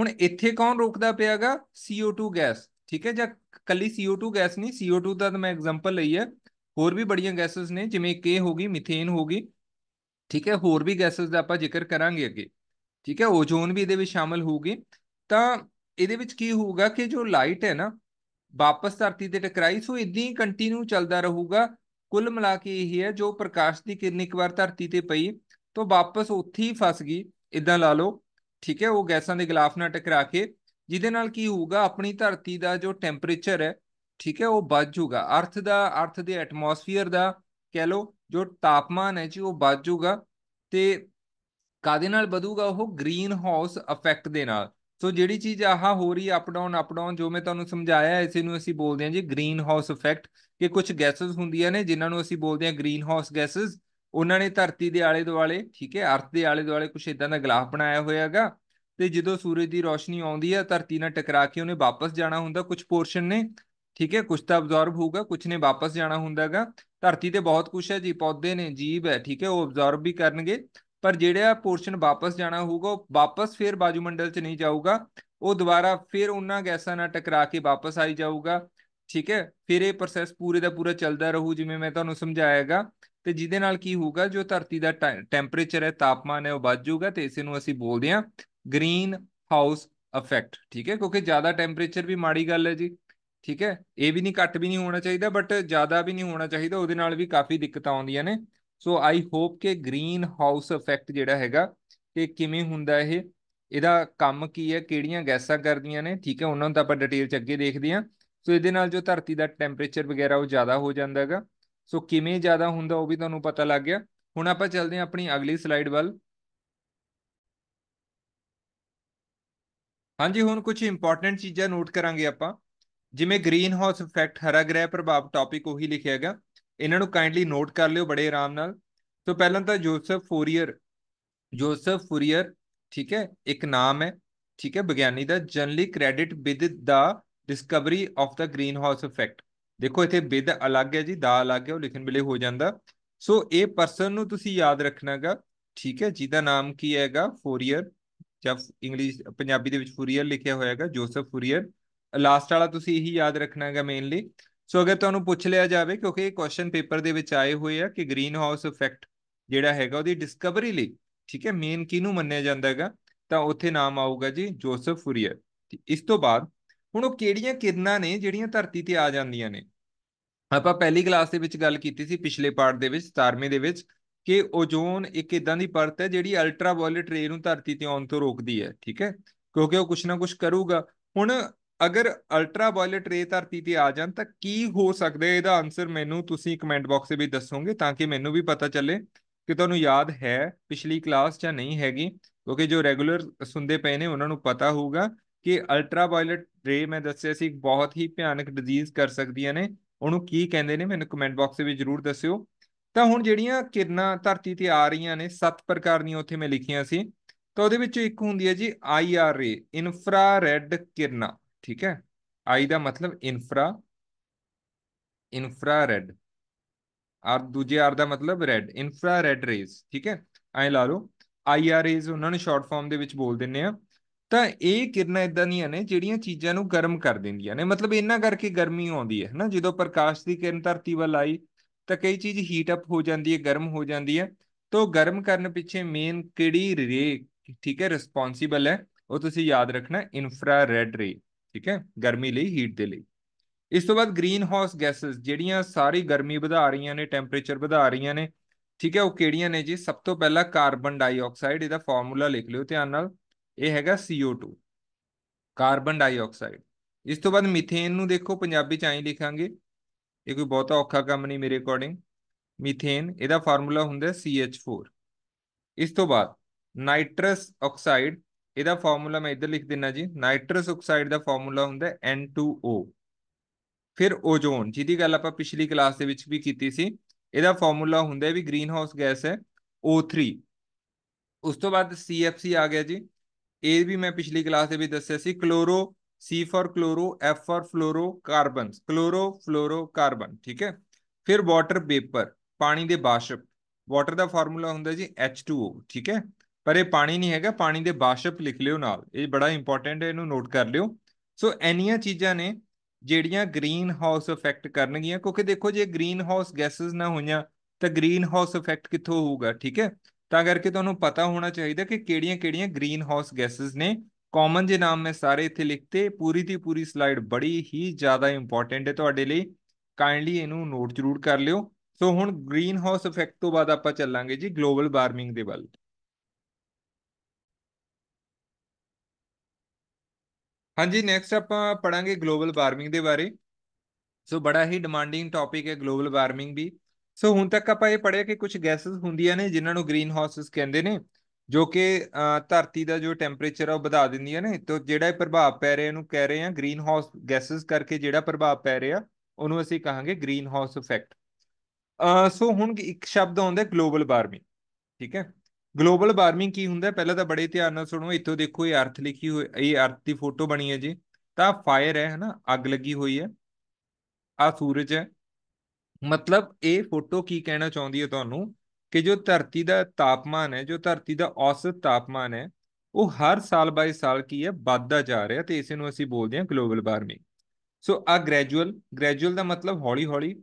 ਹੁਣ ਇੱਥੇ ਕੌਣ ਰੋਕਦਾ ਪਿਆਗਾ CO2 ਗੈਸ ਠੀਕ ਹੈ ਜਾਂ ਕੱਲੀ CO2 ਗੈਸ ਨਹੀਂ CO2 ਦਾ ਤਾਂ ਮੈਂ ਐਗਜ਼ਾਮਪਲ ਲਈ ਹੈ ਹੋਰ ਵੀ ਬੜੀਆਂ ਗੈਸਸ ਨੇ ਜਿਵੇਂ ਕੇ ਹੋਗੀ ਮੀਥੇਨ ਹੋਗੀ ਠੀਕ ਹੈ ਹੋਰ ਵੀ ਗੈਸਸ ਦਾ ਆਪਾਂ ਜ਼ਿਕਰ ਕਰਾਂਗੇ ਅੱਗੇ ਠੀਕ ਹੈ ਓਜ਼ੋਨ ਵੀ ਇਹਦੇ ਵਿੱਚ ਸ਼ਾਮਲ ਹੋਊਗੀ ਤਾਂ ਇਹਦੇ ਵਿੱਚ ਕੀ ਹੋਊਗਾ ਕਿ ਜੋ ਲਾਈਟ ਹੈ ਨਾ ਵਾਪਸ ਧਰਤੀ ਤੇ ਟਕਰਾਈ ਸੋ ਇਦਾਂ ਹੀ ਕੰਟੀਨਿਊ ਚੱਲਦਾ ਰਹੂਗਾ ਕੁੱਲ ਮਿਲਾ ਕੇ ਇਹ ਹੈ ਜੋ ਪ੍ਰਕਾਸ਼ ਦੀ ਕਿਰਨ ਇੱਕ ਵਾਰ ਧਰਤੀ ਤੇ ਪਈ ਤੋ ਵਾਪਸ ਉੱਥੇ ਹੀ ਫਸ ਗਈ ਇਦਾਂ ਲਾ ਲਓ ਠੀਕ ਹੈ ਉਹ ਗੈਸਾਂ ਦੇ ਗਲਾਫ ਨਾਲ ਟਕਰਾ ਕੇ ਜਿਹਦੇ ਨਾਲ ਕੀ ਹੋਊਗਾ ਆਪਣੀ ਧਰਤੀ ਦਾ ਜੋ ਟੈਂਪਰੇਚਰ ਹੈ ਠੀਕ ਹੈ ਉਹ ਵੱਧ ਜਾਊਗਾ ਅਰਥ ਦਾ ਅਰਥ ਦੇ ਐਟਮੋਸਫੀਅਰ ਦਾ ਕਹਿ ਲਓ ਜੋ ਤਾਪਮਾਨ ਹੈ ਜੀ ਉਹ ਵੱਧ ਜਾਊਗਾ ਤੇ ਕਾਦੇ ਨਾਲ ਵਧੂਗਾ ਉਹ ਗ੍ਰੀਨ ਹਾਊਸ ਇਫੈਕਟ ਦੇ ਨਾਲ ਸੋ ਜਿਹੜੀ ਚੀਜ਼ ਆਹ ਹੋ ਰਹੀ ਅਪ ਡਾਊਨ ਅਪ ਡਾਊਨ ਜੋ ਮੈਂ ਤੁਹਾਨੂੰ ਸਮਝਾਇਆ ਇਸੇ ਨੂੰ ਅਸੀਂ ਬੋਲਦੇ ਹਾਂ ਜੀ ਗ੍ਰੀਨ ਹਾਊਸ ਇਫੈਕਟ ਕਿ ਕੁਝ ਗੈਸਸ ਹੁੰਦੀਆਂ ਨੇ ਜਿਨ੍ਹਾਂ ਨੂੰ ਅਸੀਂ ਬੋਲਦੇ ਹਾਂ ਗ੍ਰੀਨ ਹਾਊਸ ਗੈਸਸ ਉਹਨਾਂ ਨੇ ਧਰਤੀ ਦੇ ਆਲੇ ਦੁਆਲੇ ਠੀਕ ਹੈ ਅਰਥ ਦੇ ਆਲੇ ਦੁਆਲੇ ਕੁਝ ਇਦਾਂ ਦਾ ਗਲਾਫ ਬਣਾਇਆ ਹੋਇਆਗਾ ਤੇ ਜਦੋਂ ਸੂਰਜ ਦੀ ਰੋਸ਼ਨੀ ਆਉਂਦੀ ਹੈ ਧਰਤੀ ਨਾਲ ਟਕਰਾ ਕੇ ਉਹਨੇ ਵਾਪਸ ਜਾਣਾ ਹੁੰਦਾ ਕੁਝ ਪੋਰਸ਼ਨ ਨੇ ਠੀਕ ਹੈ ਕੁਝ ਤਾਂ ਅਬਜ਼ੌਰਬ ਹੋਊਗਾ ਕੁਝ ਨੇ ਵਾਪਸ ਜਾਣਾ ਹੁੰਦਾਗਾ ਧਰਤੀ ਤੇ ਬਹੁਤ ਕੁਝ ਹੈ ਜੀ ਪੌਦੇ ਨੇ ਜੀਵ ਹੈ ਠੀਕ ਹੈ ਉਹ ਅਬਜ਼ੌਰਬ ਵੀ ਕਰਨਗੇ ਪਰ ਜਿਹੜਾ ਪੋਰਸ਼ਨ ਵਾਪਸ ਜਾਣਾ ਹੋਊਗਾ ਉਹ ਵਾਪਸ ਫੇਰ ਬਾਜੂ ਮੰਡਲ 'ਚ ਨਹੀਂ ਜਾਊਗਾ ਉਹ ਦੁਬਾਰਾ ਫੇਰ ਉਹਨਾਂ ਗੈਸਾਂ ਨਾਲ ਟਕਰਾ ਕੇ ਵਾਪਸ ਆਈ ਜਾਊਗਾ ਠੀਕ ਹੈ ਫਿਰ ਇਹ ਪ੍ਰੋਸੈਸ ਪੂਰੇ ਦਾ ਪੂਰਾ ਚੱਲਦਾ ਰਹੂ ਜਿਵੇਂ ਮੈਂ ਤੁਹਾਨੂੰ ਸਮਝਾਇਆਗਾ ਤੇ ਜਿਹਦੇ ਨਾਲ ਕੀ ਹੋਊਗਾ ਜੋ ਧਰਤੀ ਦਾ ਟੈਂਪਰੇਚਰ ਹੈ ਤਾਪਮਾਨ ਹੈ ਉਹ ਵੱਧ ਜਾਊਗਾ ਤੇ ਇਸੇ ਨੂੰ ਅਸੀਂ ਬੋਲਦੇ ਹਾਂ ਗ੍ਰੀਨ ਹਾਊਸ ਇਫੈਕਟ ਠੀਕ ਹੈ ਕਿਉਂਕਿ ਜ਼ਿਆਦਾ ਟੈਂਪਰੇਚਰ ਵੀ ਮਾੜੀ ਗੱਲ ਹੈ ਜੀ ਠੀਕ ਹੈ ਇਹ ਵੀ ਨਹੀਂ ਘੱਟ ਵੀ ਨਹੀਂ ਹੋਣਾ ਚਾਹੀਦਾ ਬਟ ਜ਼ਿਆਦਾ ਵੀ ਨਹੀਂ ਹੋਣਾ ਚਾਹੀਦਾ ਉਹਦੇ ਨਾਲ ਵੀ ਕਾਫੀ ਦਿੱਕਤਾਂ ਆਉਂਦੀਆਂ ਨੇ ਸੋ ਆਈ ਹੋਪ ਕਿ ਗ੍ਰੀਨ ਹਾਊਸ ਇਫੈਕਟ ਜਿਹੜਾ ਹੈਗਾ ਕਿ ਕਿਵੇਂ ਹੁੰਦਾ ਇਹ ਇਹਦਾ ਕੰਮ ਕੀ ਹੈ ਕਿਹੜੀਆਂ ਗੈਸਾਂ ਕਰਦੀਆਂ ਨੇ ਠੀਕ ਹੈ ਉਹਨਾਂ ਨੂੰ ਤਾਂ ਆਪਾਂ ਡਿਟੇਲ ਚ ਅੱਗੇ ਦੇਖਦੇ ਹਾਂ ਸੋ ਇਹਦੇ ਨਾਲ ਜੋ ਧਰਤੀ ਦਾ ਟੈਂਪਰੇਚਰ ਵਗੈਰਾ ਉਹ ਜ਼ਿਆਦਾ ਹੋ ਜਾਂਦਾ ਹੈਗਾ ਸੋ ਕਿਵੇਂ ਜ਼ਿਆਦਾ ਹੁੰਦਾ ਉਹ ਵੀ ਤੁਹਾਨੂੰ ਪਤਾ ਲੱਗ ਗਿਆ ਹੁਣ ਆਪਾਂ ਚੱਲਦੇ ਹਾਂ ਆਪਣੀ ਅਗਲੀ ਸਲਾਈਡ ਵੱਲ ਹਾਂਜੀ ਹੁਣ ਕੁਝ ਇੰਪੋਰਟੈਂਟ ਚੀਜ਼ਾਂ ਨੋਟ ਕਰਾਂਗੇ ਆਪਾਂ ਜਿਵੇਂ ਗ੍ਰੀਨ ਹਾਊਸ ਇਫੈਕਟ ਹਰਾ ਗ੍ਰਹਿ ਪ੍ਰਭਾਵ ਟਾਪਿਕ ਉਹੀ ਲਿਖਿਆ ਹੈਗਾ ਇਹਨਾਂ ਨੂੰ ਕਾਈਂਡਲੀ ਨੋਟ ਕਰ ਲਿਓ ਬੜੇ ਆਰਾਮ ਨਾਲ ਸੋ ਪਹਿਲਾਂ ਤਾਂ ਜੋਸਫ ਫੋਰੀਅਰ ਜੋਸਫ ਫੋਰੀਅਰ ਠੀਕ ਹੈ ਇੱਕ ਨਾਮ ਹੈ ਠੀਕ ਹੈ ਵਿਗਿਆਨੀ ਦਾ generally credit with the discovery of the greenhouse effect ਦੇਖੋ ਇੱਥੇ ਵਿਦ ਅਲੱਗ ਹੈ ਜੀ ਦਾ ਅਲੱਗ ਹੈ ਉਹ ਲਿਖਣ ਵੇਲੇ ਹੋ ਜਾਂਦਾ ਸੋ ਇਹ ਪਰਸਨ ਨੂੰ ਤੁਸੀਂ ਯਾਦ ਰੱਖਣਾਗਾ ਠੀਕ ਹੈ ਜਿਹਦਾ ਨਾਮ ਕੀ ਹੈਗਾ ਫੋਰੀਅਰ ਜਾਂ ਇੰਗਲਿਸ਼ ਪੰਜਾਬੀ ਦੇ ਵਿੱਚ ਫੋਰੀਅਰ ਲਿਖਿਆ ਹੋਇਆ ਹੈਗਾ ਜੋਸਫ ਫੋਰੀਅਰ ਲਾਸਟ ਵਾਲਾ ਤੁਸੀਂ ਇਹੀ ਯਾਦ ਰੱਖਣਾਗਾ ਮੇਨਲੀ ਸੋ ਅਗਰ ਤੁਹਾਨੂੰ ਪੁੱਛ ਲਿਆ ਜਾਵੇ ਕਿਉਂਕਿ ਇਹ ਕੁਐਸਚਨ ਪੇਪਰ ਦੇ ਵਿੱਚ ਆਏ ਹੋਏ ਆ ਕਿ ਗ੍ਰੀਨ ਹਾਊਸ ਇਫੈਕਟ ਜਿਹੜਾ ਹੈਗਾ ਉਹਦੀ ਡਿਸਕਵਰੀ ਲਈ ਠੀਕ ਹੈ ਮੇਨ ਕਿਹਨੂੰ ਮੰਨਿਆ ਜਾਂਦਾ ਹੈਗਾ ਤਾਂ ਉੱਥੇ ਨਾਮ ਆਊਗਾ ਜੀ ਜੋਸਫ ਫੂਰੀਅਰ ਇਸ ਤੋਂ ਬਾਅਦ ਹੁਣ ਉਹ ਕਿਹੜੀਆਂ ਕਿਰਨਾਂ ਨੇ ਜਿਹੜੀਆਂ ਧਰਤੀ ਤੇ ਆ ਜਾਂਦੀਆਂ ਨੇ ਆਪਾਂ ਪਹਿਲੀ ਕਲਾਸ ਦੇ ਵਿੱਚ ਗੱਲ ਕੀਤੀ ਸੀ ਪਿਛਲੇ ਪਾਰਟ ਦੇ ਵਿੱਚ 17ਵੇਂ ਦੇ ਵਿੱਚ ਕਿ ਓਜ਼ੋਨ ਇੱਕ ਇਦਾਂ ਦੀ ਪਰਤ ਹੈ ਜਿਹੜੀ ਅਲਟਰਾਵਾਇਲਟ ਰੇ ਨੂੰ ਧਰਤੀ ਤੇ ਆਉਣ ਤੋਂ ਰੋਕਦੀ ਹੈ ਠੀਕ ਹੈ ਕਿਉਂਕਿ ਉਹ ਕੁਛ ਨਾ ਕੁਛ ਕਰੂਗਾ ਹੁਣ ਅਗਰ ਅਲਟਰਾ ਵਾਇਲਟ ਰੇ ਧਰਤੀ ਤੇ ਆ ਜਾਣ ਤਾਂ ਕੀ ਹੋ ਸਕਦਾ ਹੈ ਇਹਦਾ ਆਨਸਰ ਮੈਨੂੰ ਤੁਸੀਂ ਕਮੈਂਟ ਬਾਕਸ ਵਿੱਚ ਦੱਸੋਗੇ ਤਾਂ ਕਿ ਮੈਨੂੰ ਵੀ ਪਤਾ ਚੱਲੇ ਕਿ ਤੁਹਾਨੂੰ ਯਾਦ ਹੈ ਪਿਛਲੀ ਕਲਾਸ ਜਾਂ ਨਹੀਂ ਹੈਗੀ ਕਿਉਂਕਿ ਜੋ ਰੈਗੂਲਰ ਸੁਣਦੇ ਪਏ ਨੇ ਉਹਨਾਂ ਨੂੰ ਪਤਾ ਹੋਊਗਾ ਕਿ ਅਲਟਰਾ ਵਾਇਲਟ ਰੇ ਮੈਂ ਦੱਸਿਆ ਸੀ ਬਹੁਤ ਹੀ ਭਿਆਨਕ ਡਿਜ਼ੀਜ਼ ਕਰ ਸਕਦੀਆਂ ਨੇ ਉਹਨੂੰ ਕੀ ਕਹਿੰਦੇ ਨੇ ਮੈਨੂੰ ਕਮੈਂਟ ਬਾਕਸ ਵਿੱਚ ਜ਼ਰੂਰ ਦੱਸਿਓ ਤਾਂ ਹੁਣ ਜਿਹੜੀਆਂ ਕਿਰਨਾਂ ਧਰਤੀ ਤੇ ਆ ਰਹੀਆਂ ਨੇ ਸੱਤ ਪ੍ਰਕਾਰ ਦੀਆਂ ਉੱਥੇ ਮੈਂ ਲਿਖੀਆਂ ਸੀ ਤਾਂ ਉਹਦੇ ਵਿੱਚੋਂ ਇੱਕ ਹੁੰਦੀ ਹੈ ਜੀ ਆਈਆਰ ਰੇ ਰੈੱਡ ਕਿਰਨਾਂ ਠੀਕ ਹੈ ਆਈ ਦਾ ਮਤਲਬ ਇਨਫਰਾ ਇਨਫਰਾ ਰੈਡ ਆਰ ਦੂਜੇ ਆਰ ਦਾ ਮਤਲਬ ਰੈਡ ਇਨਫਰਾ ਰੈਡ ਰੇਸ ਠੀਕ ਹੈ ਐ ਲਾ ਲਓ ਆਈ ਆਰ ਇਜ਼ ਉਹਨਾਂ ਨੂੰ ਸ਼ਾਰਟ ਫਾਰਮ ਦੇ ਵਿੱਚ ਬੋਲ ਦਿੰਨੇ ਆ ਤਾਂ ਇਹ ਕਿਰਨਾਂ ਇਦਾਂ ਦੀਆਂ ਨੇ ਜਿਹੜੀਆਂ ਚੀਜ਼ਾਂ ਨੂੰ ਗਰਮ ਕਰ ਦਿੰਦੀਆਂ ਨੇ ਮਤਲਬ ਇਹਨਾਂ ਕਰਕੇ ਗਰਮੀ ਆਉਂਦੀ ਹੈ ਹਨਾ ਜਦੋਂ ਪ੍ਰਕਾਸ਼ ਦੀ ਕਿਰਨ ਧਰਤੀ ਵੱਲ ਆਈ ਤਾਂ ਕਈ ਚੀਜ਼ ਹੀਟ ਅਪ ਹੋ ਜਾਂਦੀ ਹੈ ਗਰਮ ਹੋ ਜਾਂਦੀ ਹੈ ਤਾਂ ਗਰਮ ਕਰਨ ਪਿੱਛੇ ਮੇਨ ਕਿਹੜੀ ਰੇ ਠੀਕ ਹੈ ਰਿਸਪੌਂਸੀਬਲ ਹੈ ਉਹ ਤੁਸੀਂ ਯਾਦ ਰੱਖਣਾ ਇਨਫਰਾ ਰੈਡ ਰੇ ਠੀਕ ਹੈ ਗਰਮੀ ਲਈ ਹੀਟ ਦੇ ਲਈ ਇਸ ਤੋਂ ਬਾਅਦ ਗ੍ਰੀਨ ਹਾਊਸ ਗੈਸਸ ਜਿਹੜੀਆਂ ਸਾਰੀ ਗਰਮੀ ਵਧਾ ਰਹੀਆਂ ਨੇ ਟੈਂਪਰੇਚਰ ਵਧਾ ਰਹੀਆਂ ਨੇ ਠੀਕ ਹੈ ਉਹ ਕਿਹੜੀਆਂ ਨੇ ਜੀ ਸਭ ਤੋਂ ਪਹਿਲਾਂ ਕਾਰਬਨ ਡਾਈਆਕਸਾਈਡ ਇਹਦਾ ਫਾਰਮੂਲਾ ਲਿਖ ਲਿਓ ਧਿਆਨ ਨਾਲ ਇਹ ਹੈਗਾ CO2 ਕਾਰਬਨ ਡਾਈਆਕਸਾਈਡ ਇਸ ਤੋਂ ਬਾਅਦ ਮੀਥੇਨ ਨੂੰ ਦੇਖੋ ਪੰਜਾਬੀ ਚ ਆਈ ਲਿਖਾਂਗੇ ਇਹ ਕੋਈ ਬਹੁਤਾ ਔਖਾ ਕੰਮ ਨਹੀਂ ਮੇਰੇ ਅਕੋਰਡਿੰਗ ਮੀਥੇਨ ਇਹਦਾ ਫਾਰਮੂਲਾ ਹੁੰਦਾ CH4 ਇਸ ਤੋਂ ਬਾਅਦ ਨਾਈਟਰਸ ਆਕਸਾਈਡ ਇਹਦਾ ਫਾਰਮੂਲਾ ਮੈਂ ਇੱਧਰ ਲਿਖ ਦਿੰਨਾ ਜੀ ਨਾਈਟਰਸ ਆਕਸਾਈਡ ਦਾ ਫਾਰਮੂਲਾ ਹੁੰਦਾ N2O ਫਿਰ ਓਜ਼ੋਨ ਜਿਹਦੀ ਗੱਲ ਆਪਾਂ ਪਿਛਲੀ ਕਲਾਸ ਦੇ ਵਿੱਚ ਵੀ ਕੀਤੀ ਸੀ ਇਹਦਾ ਫਾਰਮੂਲਾ ਹੁੰਦਾ ਵੀ ਗ੍ਰੀਨ ਹਾਊਸ ਗੈਸ ਹੈ O3 ਉਸ ਤੋਂ ਬਾਅਦ CFC ਆ ਗਿਆ ਜੀ ਇਹ ਵੀ ਮੈਂ ਪਿਛਲੀ ਕਲਾਸ ਦੇ ਵਿੱਚ ਦੱਸਿਆ ਸੀ chloro C for chloro F for fluoro carbons chlorofluorocarbon ਠੀਕ ਹੈ ਫਿਰ ਵਾਟਰ ਵੇਪਰ ਪਾਣੀ ਦੇ ਬਾਸ਼ਪ ਵਾਟਰ ਦਾ ਫਾਰਮੂਲਾ ਹੁੰਦਾ ਜੀ H2O ਠੀਕ ਹੈ ਪਰ ਇਹ ਪਾਣੀ ਨਹੀਂ ਹੈਗਾ ਪਾਣੀ ਦੇ ਬਾਸ਼ਪ ਲਿਖ ਲਿਓ ਨਾਲ ਇਹ ਬੜਾ ਇੰਪੋਰਟੈਂਟ ਹੈ ਇਹਨੂੰ ਨੋਟ ਕਰ ਲਿਓ ਸੋ ਐਨੀਆਂ ਚੀਜ਼ਾਂ ਨੇ ਜਿਹੜੀਆਂ ਗ੍ਰੀਨ ਹਾਊਸ ਇਫੈਕਟ ਕਰਨਗੀਆਂ ਕਿਉਂਕਿ ਦੇਖੋ ਜੇ ਗ੍ਰੀਨ ਹਾਊਸ ਗੈਸਸ ਨਾ ਹੋਈਆਂ ਤਾਂ ਗ੍ਰੀਨ ਹਾਊਸ ਇਫੈਕਟ ਕਿੱਥੋਂ ਹੋਊਗਾ ਠੀਕ ਹੈ ਤਾਂ ਕਰਕੇ ਤੁਹਾਨੂੰ ਪਤਾ ਹੋਣਾ ਚਾਹੀਦਾ ਕਿ ਕਿਹੜੀਆਂ-ਕਿਹੜੀਆਂ ਗ੍ਰੀਨ ਹਾਊਸ ਗੈਸਸ ਨੇ ਕਾਮਨ ਜੇ ਨਾਮ ਮੈਂ ਸਾਰੇ ਇੱਥੇ ਲਿਖਤੇ ਪੂਰੀ ਦੀ ਪੂਰੀ ਸਲਾਈਡ ਬੜੀ ਹੀ ਜ਼ਿਆਦਾ ਇੰਪੋਰਟੈਂਟ ਹੈ ਤੁਹਾਡੇ ਲਈ ਕਾਈਂਡਲੀ ਇਹਨੂੰ ਨੋਟ ਜ਼ਰੂਰ ਕਰ ਲਿਓ ਸੋ ਹੁਣ ਗ੍ਰੀਨ ਹਾਊਸ ਇਫੈਕਟ ਤੋਂ ਬਾਅਦ ਆਪਾਂ ਚੱਲਾਂਗੇ ਜੀ ਗਲੋਬਲ ਵਾਰਮਿੰਗ ਦੇ ਵੱਲ ਹਾਂਜੀ ਨੈਕਸਟ ਆਪਾਂ ਪੜਾਂਗੇ ਗਲੋਬਲ ਵਾਰਮਿੰਗ ਦੇ ਬਾਰੇ ਸੋ ਬੜਾ ਹੀ ਡਿਮਾਂਡਿੰਗ ਟਾਪਿਕ ਹੈ ਗਲੋਬਲ ਵਾਰਮਿੰਗ ਵੀ ਸੋ ਹੁਣ ਤੱਕ ਆਪਾਂ ਇਹ ਪੜਿਆ ਕਿ ਕੁਝ ਗੈਸਸ ਹੁੰਦੀਆਂ ਨੇ ਜਿਨ੍ਹਾਂ ਨੂੰ ਗ੍ਰੀਨ ਹਾਊਸਸ ਕਹਿੰਦੇ ਨੇ ਜੋ ਕਿ ਧਰਤੀ ਦਾ ਜੋ ਟੈਂਪਰੇਚਰ ਆ ਉਹ ਵਧਾ ਦਿੰਦੀਆਂ ਨੇ ਤੇ ਜਿਹੜਾ ਇਹ ਪ੍ਰਭਾਵ ਪੈ ਰਿਹਾ ਇਹਨੂੰ ਕਹਿ ਰਹੇ ਆ ਗ੍ਰੀਨ ਹਾਊਸ ਗੈਸਸ ਕਰਕੇ ਜਿਹੜਾ ਪ੍ਰਭਾਵ ਪੈ ਰਿਹਾ ਉਹਨੂੰ ਅਸੀਂ ਕਹਾਂਗੇ ਗ੍ਰੀਨ ਹਾਊਸ ਇਫੈਕਟ ਸੋ ਹੁਣ ਇੱਕ ਸ਼ਬਦ ਆਉਂਦਾ ਗਲੋਬਲ ਵਾਰਮਿੰਗ ਠੀਕ ਹੈ ਗਲੋਬਲ ਵਾਰਮਿੰਗ ਕੀ ਹੁੰਦਾ ਪਹਿਲਾਂ ਤਾਂ ਬੜੇ ਧਿਆਨ ਨਾਲ ਸੁਣੋ ਇੱਥੋਂ ਦੇਖੋ ਇਹ ਅਰਥ ਲਿਖੀ ਹੋਈ ਇਹ ਅਰਥ ਦੀ ਫੋਟੋ ਬਣੀ ਹੈ ਜੀ ਤਾਂ ਫਾਇਰ ਹੈ ਹਨਾ ਅੱਗ ਲੱਗੀ ਹੋਈ ਹੈ ਆ ਸੂਰਜ ਹੈ ਮਤਲਬ ਇਹ ਫੋਟੋ ਕੀ ਕਹਿਣਾ ਚਾਹੁੰਦੀ ਹੈ ਤੁਹਾਨੂੰ ਕਿ ਜੋ ਧਰਤੀ ਦਾ ਤਾਪਮਾਨ ਹੈ ਜੋ ਧਰਤੀ ਦਾ ਔਸਤ ਤਾਪਮਾਨ ਹੈ ਉਹ ਹਰ ਸਾਲ ਬਾਈ ਸਾਲ ਕੀ ਹੈ ਵੱਧਦਾ ਜਾ ਰਿਹਾ ਤੇ ਇਸੇ ਨੂੰ ਅਸੀਂ ਬੋਲਦੇ ਹਾਂ ਗਲੋਬਲ ਵਾਰਮਿੰਗ ਸੋ ਆ ਗ੍ਰੈਜੂਅਲ ਗ੍ਰੈਜੂਅਲ ਦਾ ਮਤਲਬ ਹੌਲੀ ਹੌਲੀ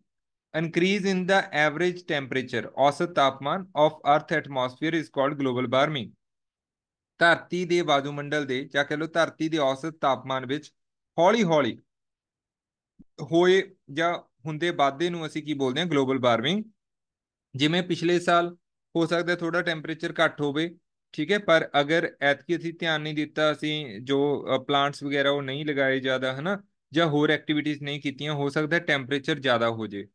increase in the average temperature ਔਸਤ ਤਾਪਮਾਨ of earth atmosphere is called global warming ਧਰਤੀ ਦੇ ਵਾਯੂਮੰਡਲ ਦੇ ਜਾਂ ਕਹ ਲੋ ਧਰਤੀ ਦੇ ਔਸਤ ਤਾਪਮਾਨ ਵਿੱਚ ਹੌਲੀ-ਹੌਲੀ ਹੋਏ ਜਾਂ ਹੁੰਦੇ ਵਾਧੇ ਨੂੰ ਅਸੀਂ ਕੀ ਬੋਲਦੇ ਹਾਂ ਗਲੋਬਲ ਵਾਰਮਿੰਗ ਜਿਵੇਂ ਪਿਛਲੇ ਸਾਲ ਹੋ ਸਕਦਾ ਥੋੜਾ ਟੈਂਪਰੇਚਰ ਘੱਟ ਹੋਵੇ ਠੀਕ ਹੈ ਪਰ ਅਗਰ ਐਤਕੀ ਅਸੀਂ ਧਿਆਨ ਨਹੀਂ ਦਿੱਤਾ ਅਸੀਂ ਜੋ ਪਲਾਂਟਸ ਵਗੈਰਾ ਉਹ ਨਹੀਂ ਲਗਾਏ ਜ਼ਿਆਦਾ ਹਨਾ ਜਾਂ ਹੋਰ ਐਕਟੀਵਿਟੀਆਂ ਨਹੀਂ ਕੀਤੀਆਂ ਹੋ ਸਕਦਾ ਟੈਂਪਰੇਚਰ ਜ਼ਿਆਦਾ ਹੋ ਜੇ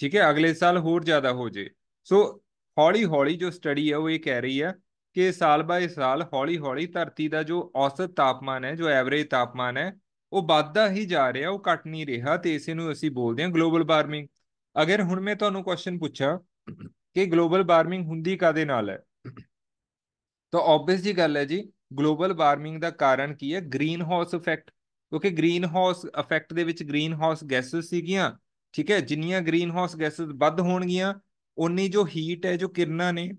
ਠੀਕ ਹੈ ਅਗਲੇ ਸਾਲ ਹੋਰ ਜ਼ਿਆਦਾ ਹੋ ਜੇ ਸੋ ਹੌਲੀ ਹੌਲੀ ਜੋ ਸਟੱਡੀ ਹੈ ਉਹ ਇਹ ਕਹਿ ਰਹੀ ਹੈ ਕਿ ਸਾਲ ਬਾਏ ਸਾਲ ਹੌਲੀ ਹੌਲੀ ਧਰਤੀ ਦਾ ਜੋ ਔਸਤ ਤਾਪਮਾਨ ਹੈ ਜੋ ਐਵਰੇਜ ਤਾਪਮਾਨ ਹੈ ਉਹ ਵੱਧਦਾ ਹੀ ਜਾ ਰਿਹਾ ਉਹ ਘਟ ਨਹੀਂ ਰਿਹਾ ਤੇ ਇਸੇ ਨੂੰ ਅਸੀਂ ਬੋਲਦੇ ਹਾਂ ਗਲੋਬਲ ਵਾਰਮਿੰਗ ਅਗਰ ਹੁਣ ਮੈਂ ਤੁਹਾਨੂੰ ਕੁਐਸਚਨ ਪੁੱਛਾਂ ਕਿ ਗਲੋਬਲ ਵਾਰਮਿੰਗ ਹੁੰਦੀ ਕਾਦੇ ਨਾਲ ਹੈ ਤਾਂ ਆਬਵੀਅਸ ਜੀ ਗੱਲ ਹੈ ਜੀ ਗਲੋਬਲ ਵਾਰਮਿੰਗ ਦਾ ਕਾਰਨ ਕੀ ਹੈ ਗ੍ਰੀਨ ਹਾਊਸ ਇਫੈਕਟ ਕਿਉਂਕਿ ਗ੍ਰੀਨ ਹਾਊਸ ਇਫੈਕਟ ਦੇ ਵਿੱਚ ਗ੍ਰੀਨ ਹਾਊਸ ਗੈਸਸ ਸੀਗੀਆਂ ਠੀਕ ਹੈ ਜਿੰਨੀਆਂ ਗ੍ਰੀਨ ਹਾਊਸ ਗੈਸਸ ਵੱਧ ਹੋਣਗੀਆਂ ਉਨੀ ਜੋ ਹੀਟ ਹੈ ਜੋ ਕਿਰਨਾਂ ਨੇ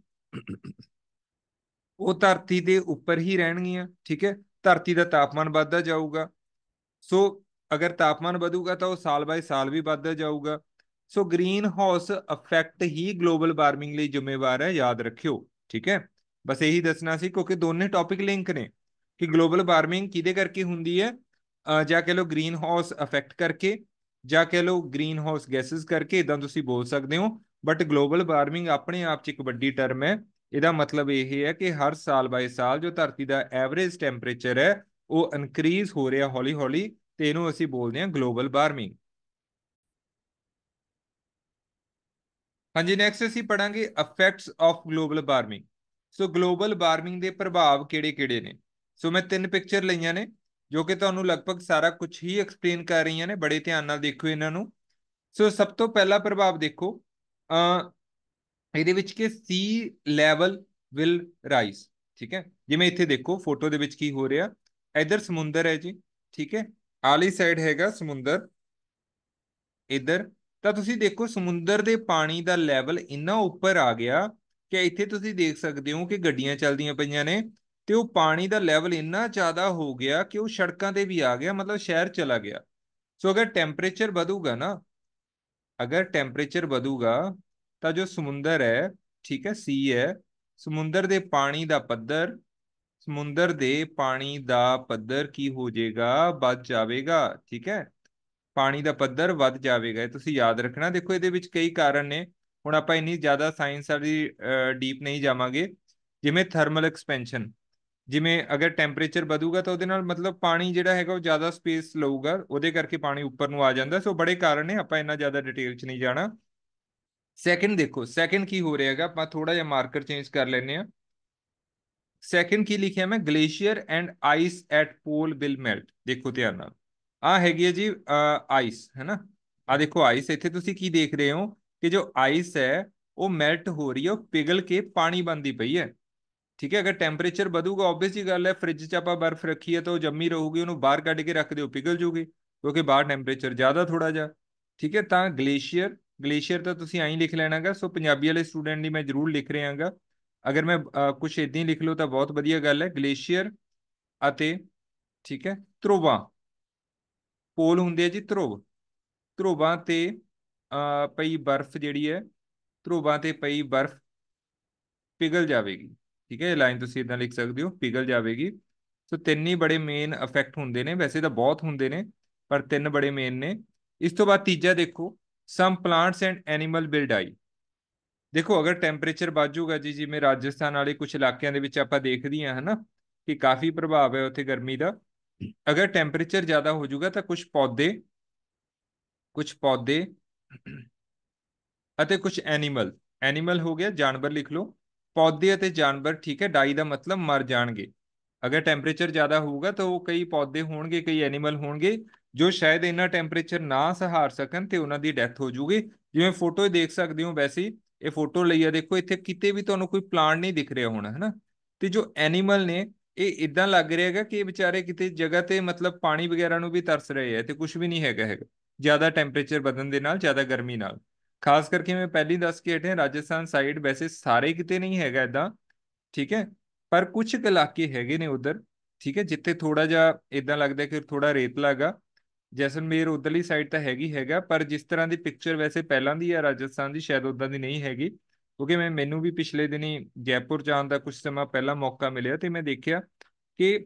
ਉਹ ਧਰਤੀ ਦੇ ਉੱਪਰ ਹੀ ਰਹਿਣਗੀਆਂ ਠੀਕ ਹੈ ਧਰਤੀ ਦਾ ਤਾਪਮਾਨ ਵੱਧਦਾ ਜਾਊਗਾ ਸੋ ਅਗਰ ਤਾਪਮਾਨ ਵਧੂਗਾ ਤਾਂ ਉਹ ਸਾਲ ਬਾਏ ਸਾਲ ਵੀ ਵੱਧਦਾ ਜਾਊਗਾ ਸੋ ਗ੍ਰੀਨ ਹਾਊਸ ਇਫੈਕਟ ਹੀ ਗਲੋਬਲ ਵਾਰਮਿੰਗ ਲਈ ਜ਼ਿੰਮੇਵਾਰ ਹੈ ਯਾਦ ਰੱਖਿਓ ਠੀਕ ਹੈ ਬਸ ਇਹੀ ਦੱਸਣਾ ਸੀ ਕਿਉਂਕਿ ਦੋਨੇ ਟੌਪਿਕ ਲਿੰਕ ਨੇ ਕਿ ਗਲੋਬਲ ਵਾਰਮਿੰਗ ਕਿਹਦੇ ਕਰਕੇ ਹੁੰਦੀ ਹੈ ਜਾਂ ਕਿ ਲੋ ਗ੍ਰੀਨ ਹਾਊਸ ਇਫੈਕਟ ਕਰਕੇ ਜਾਂ ਕਹ ਲਓ ਗ੍ਰੀਨ ਹਾਊਸ ਗੈਸਸ ਕਰਕੇ ਇਦਾਂ ਤੁਸੀਂ ਬੋਲ ਸਕਦੇ ਹੋ ਬਟ ਗਲੋਬਲ ਵਾਰਮਿੰਗ ਆਪਣੇ ਆਪ 'ਚ ਇੱਕ ਵੱਡੀ ਟਰਮ ਹੈ ਇਹਦਾ ਮਤਲਬ ਇਹ ਹੈ ਕਿ ਹਰ ਸਾਲ ਬਾਏ ਸਾਲ ਜੋ ਧਰਤੀ ਦਾ ਐਵਰੇਜ ਟੈਂਪਰੇਚਰ ਹੈ ਉਹ ਇਨਕਰੀਜ਼ ਹੋ ਰਿਹਾ ਹੌਲੀ-ਹੌਲੀ ਤੇ ਇਹਨੂੰ ਅਸੀਂ ਬੋਲਦੇ ਹਾਂ ਗਲੋਬਲ ਵਾਰਮਿੰਗ ਹਾਂਜੀ ਨੈਕਸਟ ਅਸੀਂ ਪੜਾਂਗੇ effects of global warming so global warming ਦੇ ਪ੍ਰਭਾਵ ਕਿਹੜੇ-ਕਿਹੜੇ ਨੇ ਸੋ ਮੈਂ ਤਿੰਨ ਪਿਕਚਰ ਲਈਆਂ ਨੇ ਜੋ ਕਿ ਤੁਹਾਨੂੰ ਲਗਭਗ ਸਾਰਾ ਕੁਝ ਹੀ ਐਕਸਪਲੇਨ ਕਰ ਰਹੀਆਂ ਨੇ ਬੜੇ ਧਿਆਨ ਨਾਲ ਦੇਖੋ ਇਹਨਾਂ ਨੂੰ ਸੋ ਸਭ ਤੋਂ ਪਹਿਲਾ ਪ੍ਰਭਾਵ ਦੇਖੋ ਅ ਇਹਦੇ ਵਿੱਚ ਕਿ ਸੀ ਲੈਵਲ ਵਿਲ ਰਾਈਜ਼ ਠੀਕ ਹੈ ਜਿਵੇਂ ਇੱਥੇ ਦੇਖੋ ਫੋਟੋ ਦੇ ਵਿੱਚ ਕੀ ਹੋ ਰਿਹਾ ਇਧਰ ਸਮੁੰਦਰ ਹੈ ਜੀ ਠੀਕ ਹੈ ਆਲੀ ਸਾਈਡ ਹੈਗਾ ਸਮੁੰਦਰ ਇਧਰ ਤਾਂ ਤੁਸੀਂ ਦੇਖੋ ਸਮੁੰਦਰ ਦੇ ਪਾਣੀ ਦਾ ਲੈਵਲ ਇੰਨਾ ਉੱਪਰ ਆ ਗਿਆ ਕਿ ਇੱਥੇ ਤੁਸੀਂ ਦੇਖ ਸਕਦੇ ਹੋ ਕਿ ਗੱਡੀਆਂ ਚੱਲਦੀਆਂ ਪਈਆਂ ਨੇ ਤੇ ਉਹ ਪਾਣੀ ਦਾ ਲੈਵਲ ਇੰਨਾ ਜ਼ਿਆਦਾ ਹੋ ਗਿਆ ਕਿ ਉਹ ਸੜਕਾਂ ਤੇ ਵੀ ਆ ਗਿਆ ਮਤਲਬ ਸ਼ਹਿਰ ਚਲਾ ਗਿਆ ਸੋ ਅਗਰ ਟੈਂਪਰੇਚਰ ਵਧੂਗਾ ਨਾ ਅਗਰ ਟੈਂਪਰੇਚਰ ਵਧੂਗਾ ਤਾਂ ਜੋ ਸਮੁੰਦਰ ਹੈ ਠੀਕ ਹੈ ਸੀ ਹੈ ਸਮੁੰਦਰ ਦੇ ਪਾਣੀ ਦਾ ਪੱਧਰ ਸਮੁੰਦਰ ਦੇ ਪਾਣੀ ਦਾ ਪੱਧਰ ਕੀ ਹੋ ਜਾਏਗਾ ਵੱਧ ਜਾਵੇਗਾ ਠੀਕ ਹੈ ਪਾਣੀ ਦਾ ਪੱਧਰ ਵੱਧ ਜਾਵੇਗਾ ਇਹ ਤੁਸੀਂ ਯਾਦ ਰੱਖਣਾ ਦੇਖੋ ਇਹਦੇ ਵਿੱਚ ਕਈ ਕਾਰਨ ਨੇ ਹੁਣ ਆਪਾਂ ਇੰਨੀ ਜ਼ਿਆਦਾ ਸਾਇੰਸ ਵਾਲੀ ਡੀਪ ਨਹੀਂ ਜਾਵਾਂਗੇ ਜਿਵੇਂ ਥਰਮਲ ਐਕਸਪੈਂਸ਼ਨ ਜਿਵੇਂ ਅਗਰ ਟੈਂਪਰੇਚਰ ਵਧੂਗਾ ਤਾਂ ਉਹਦੇ ਨਾਲ ਮਤਲਬ ਪਾਣੀ ਜਿਹੜਾ ਹੈਗਾ ਉਹ ਜ਼ਿਆਦਾ ਸਪੇਸ ਲਊਗਾ ਉਹਦੇ ਕਰਕੇ ਪਾਣੀ ਉੱਪਰ ਨੂੰ ਆ ਜਾਂਦਾ ਸੋ ਬੜੇ ਕਾਰਨ ਨੇ ਆਪਾਂ ਇੰਨਾ ਜ਼ਿਆਦਾ ਡਿਟੇਲ 'ਚ ਨਹੀਂ ਜਾਣਾ ਸੈਕਿੰਡ ਦੇਖੋ ਸੈਕਿੰਡ ਕੀ ਹੋ ਰਿਹਾ ਹੈਗਾ ਆਪਾਂ ਥੋੜਾ ਜਿਹਾ ਮਾਰਕਰ ਚੇਂਜ ਕਰ ਲੈਨੇ ਆ ਸੈਕਿੰਡ ਕੀ ਲਿਖਿਆ ਮੈਂ glacier and ice at pole will melt ਦੇਖੋ ਧਿਆਨ ਨਾਲ ਆ ਹੈਗੀ ਹੈ ਜੀ ਆਈਸ ਹੈ ਨਾ ਆ ਦੇਖੋ ਆਈਸ ਇੱਥੇ ਤੁਸੀਂ ਕੀ ਦੇਖ ਰਹੇ ਹੋ ਕਿ ਜੋ ਆਈਸ ਹੈ ਉਹ ਮੈਲਟ ਹੋ ਰਹੀ ਹੈ ਉਹ ਕੇ ਪਾਣੀ ਬਣਦੀ ਪਈ ਹੈ ਠੀਕ ਹੈ ਅਗਰ ਟੈਂਪਰੇਚਰ ਵਧੂਗਾ ਆਬਵੀਅਸਲੀ ਗੱਲ ਹੈ ਫ੍ਰਿਜ 'ਚ ਆਪਾਂ ਬਰਫ਼ ਰੱਖੀ ਹੈ ਤਾਂ ਉਹ ਜੰਮੀ ਰਹੂਗੀ ਉਹਨੂੰ ਬਾਹਰ ਕੱਢ ਕੇ ਰੱਖ ਦਿਓ ਪਿਘਲ ਜੂਗੀ ਕਿਉਂਕਿ ਬਾਹਰ ਟੈਂਪਰੇਚਰ ਜ਼ਿਆਦਾ ਥੋੜਾ ਜਿਹਾ ਠੀਕ ਹੈ ਤਾਂ ਗਲੇਸ਼ੀਅਰ ਗਲੇਸ਼ੀਅਰ ਤਾਂ ਤੁਸੀਂ ਐਂ ਲਿਖ ਲੈਣਾਗਾ ਸੋ ਪੰਜਾਬੀ ਵਾਲੇ ਸਟੂਡੈਂਟ ਲਈ ਮੈਂ ਜ਼ਰੂਰ ਲਿਖ ਰਿਹਾਗਾ ਅਗਰ ਮੈਂ ਕੁਝ ਇਦਾਂ ਹੀ ਲਿਖ ਲਓ ਤਾਂ ਬਹੁਤ ਵਧੀਆ ਗੱਲ ਹੈ ਗਲੇਸ਼ੀਅਰ ਅਤੇ ਠੀਕ ਹੈ ਧਰੋਵਾ ਪੋਲ ਹੁੰਦੇ ਆ ਜੀ ਧਰੋਵ ਧਰੋਵਾ ਤੇ ਪਈ ਬਰਫ਼ ਜਿਹੜੀ ਹੈ ਧਰੋਵਾ ਤੇ ਪਈ ਬਰਫ਼ ਪਿਘਲ ਜਾਵੇਗੀ ਠੀਕ ਹੈ ਲਾਈਨ ਤੁਸੀਂ ਇਦਾਂ ਲਿਖ ਸਕਦੇ ਹੋ ਪਿਗਲ ਜਾਵੇਗੀ ਸੋ ਤਿੰਨ ਹੀ ਬੜੇ ਮੇਨ ਇਫੈਕਟ ਹੁੰਦੇ ਨੇ ਵੈਸੇ ਤਾਂ ਬਹੁਤ ਹੁੰਦੇ ਨੇ ਪਰ ਤਿੰਨ ਬੜੇ ਮੇਨ ਨੇ ਇਸ ਤੋਂ ਬਾਅਦ ਤੀਜਾ ਦੇਖੋ some plants and animal will die ਦੇਖੋ ਅਗਰ ਟੈਂਪਰੇਚਰ ਵੱਧ ਜਾਊਗਾ ਜੀ ਜਿਵੇਂ ਰਾਜਸਥਾਨ ਵਾਲੇ ਕੁਝ ਇਲਾਕਿਆਂ ਦੇ ਵਿੱਚ ਆਪਾਂ ਦੇਖਦੇ ਹਾਂ ਹਨਾ ਕਿ ਕਾਫੀ ਪ੍ਰਭਾਵ ਹੈ ਉੱਥੇ ਗਰਮੀ ਦਾ ਅਗਰ ਟੈਂਪਰੇਚਰ ਜ਼ਿਆਦਾ ਹੋ ਜਾਊਗਾ ਤਾਂ ਕੁਝ ਪੌਦੇ ਕੁਝ ਪੌਦੇ ਅਤੇ ਕੁਝ ਐਨੀਮਲ ਐਨੀਮਲ ਹੋ ਗਿਆ ਜਾਨਵਰ ਲਿਖ ਲਓ ਪੌਦੇ ਅਤੇ ਜਾਨਵਰ ਠੀਕ ਹੈ ਡਾਈ ਦਾ ਮਤਲਬ ਮਰ ਜਾਣਗੇ ਅਗਰ ਟੈਂਪਰੇਚਰ ਜ਼ਿਆਦਾ ਹੋਊਗਾ ਤਾਂ ਉਹ ਕਈ ਪੌਦੇ ਹੋਣਗੇ ਕਈ ਐਨੀਮਲ ਹੋਣਗੇ ਜੋ ਸ਼ਾਇਦ ਇਹਨਾਂ ਟੈਂਪਰੇਚਰ ਨਾ ਸਹਾਰ ਸਕਣ ਤੇ ਉਹਨਾਂ ਦੀ ਡੈਥ ਹੋ ਜੂਗੀ ਜਿਵੇਂ ਫੋਟੋ ਹੀ ਦੇਖ ਸਕਦੇ ਹੋ ਵੈਸੇ ਇਹ ਫੋਟੋ ਲਈ ਆ ਦੇਖੋ ਇੱਥੇ ਕਿਤੇ ਵੀ ਤੁਹਾਨੂੰ ਕੋਈ ਪਲਾਂਟ ਨਹੀਂ ਦਿਖ ਰਿਹਾ ਹੋਣਾ ਹੈਨਾ ਤੇ ਜੋ ਐਨੀਮਲ ਨੇ ਇਹ ਇਦਾਂ ਲੱਗ ਰਿਹਾ ਹੈਗਾ ਕਿ ਇਹ ਵਿਚਾਰੇ ਕਿਤੇ ਜਗ੍ਹਾ ਤੇ ਮਤਲਬ ਪਾਣੀ ਵਗੈਰਾ ਨੂੰ ਵੀ ਤਰਸ ਰਹੇ ਹੈ ਤੇ ਕੁਝ ਵੀ ਨਹੀਂ ਹੈਗਾ ਹੈਗਾ ਜ਼ਿਆਦਾ ਟੈਂਪਰੇਚਰ ਵਧਣ ਦੇ ਨਾਲ ਜ਼ਿਆਦਾ ਗਰਮੀ ਨਾਲ ਖਾਸ ਕਰਕੇ ਮੈਂ ਪਹਿਲੀ ਦੱਸ ਕੇ ਹਟੇ ਰਾਜਸਥਾਨ ਸਾਈਡ ਵੈਸੇ ਸਾਰੇ ਕਿਤੇ ਨਹੀਂ ਹੈਗਾ ਇਦਾਂ ਠੀਕ ਹੈ ਪਰ ਕੁਝ ਇਲਾਕੇ ਹੈਗੇ ਨੇ ਉਧਰ ਠੀਕ ਹੈ ਜਿੱਥੇ ਥੋੜਾ ਜਿਹਾ ਇਦਾਂ ਲੱਗਦਾ ਕਿ ਥੋੜਾ ਰੇਤਲਾਗਾ ਜੈਸਲਮੇਰ ਉਧਰਲੀ ਸਾਈਡ ਤਾਂ ਹੈਗੀ ਹੈਗਾ ਪਰ ਜਿਸ ਤਰ੍ਹਾਂ ਦੀ ਪਿਕਚਰ ਵੈਸੇ ਪਹਿਲਾਂ ਦੀ ਹੈ ਰਾਜਸਥਾਨ ਦੀ ਸ਼ਾਇਦ ਉਦਾਂ ਦੀ ਨਹੀਂ ਹੈਗੀ ਕਿਉਂਕਿ ਮੈਂ ਮੈਨੂੰ ਵੀ ਪਿਛਲੇ ਦਿਨੀ ਜੈਪੁਰ ਜਾਣ ਦਾ ਕੁਝ ਸਮਾਂ ਪਹਿਲਾਂ ਮੌਕਾ ਮਿਲਿਆ ਤੇ ਮੈਂ ਦੇਖਿਆ ਕਿ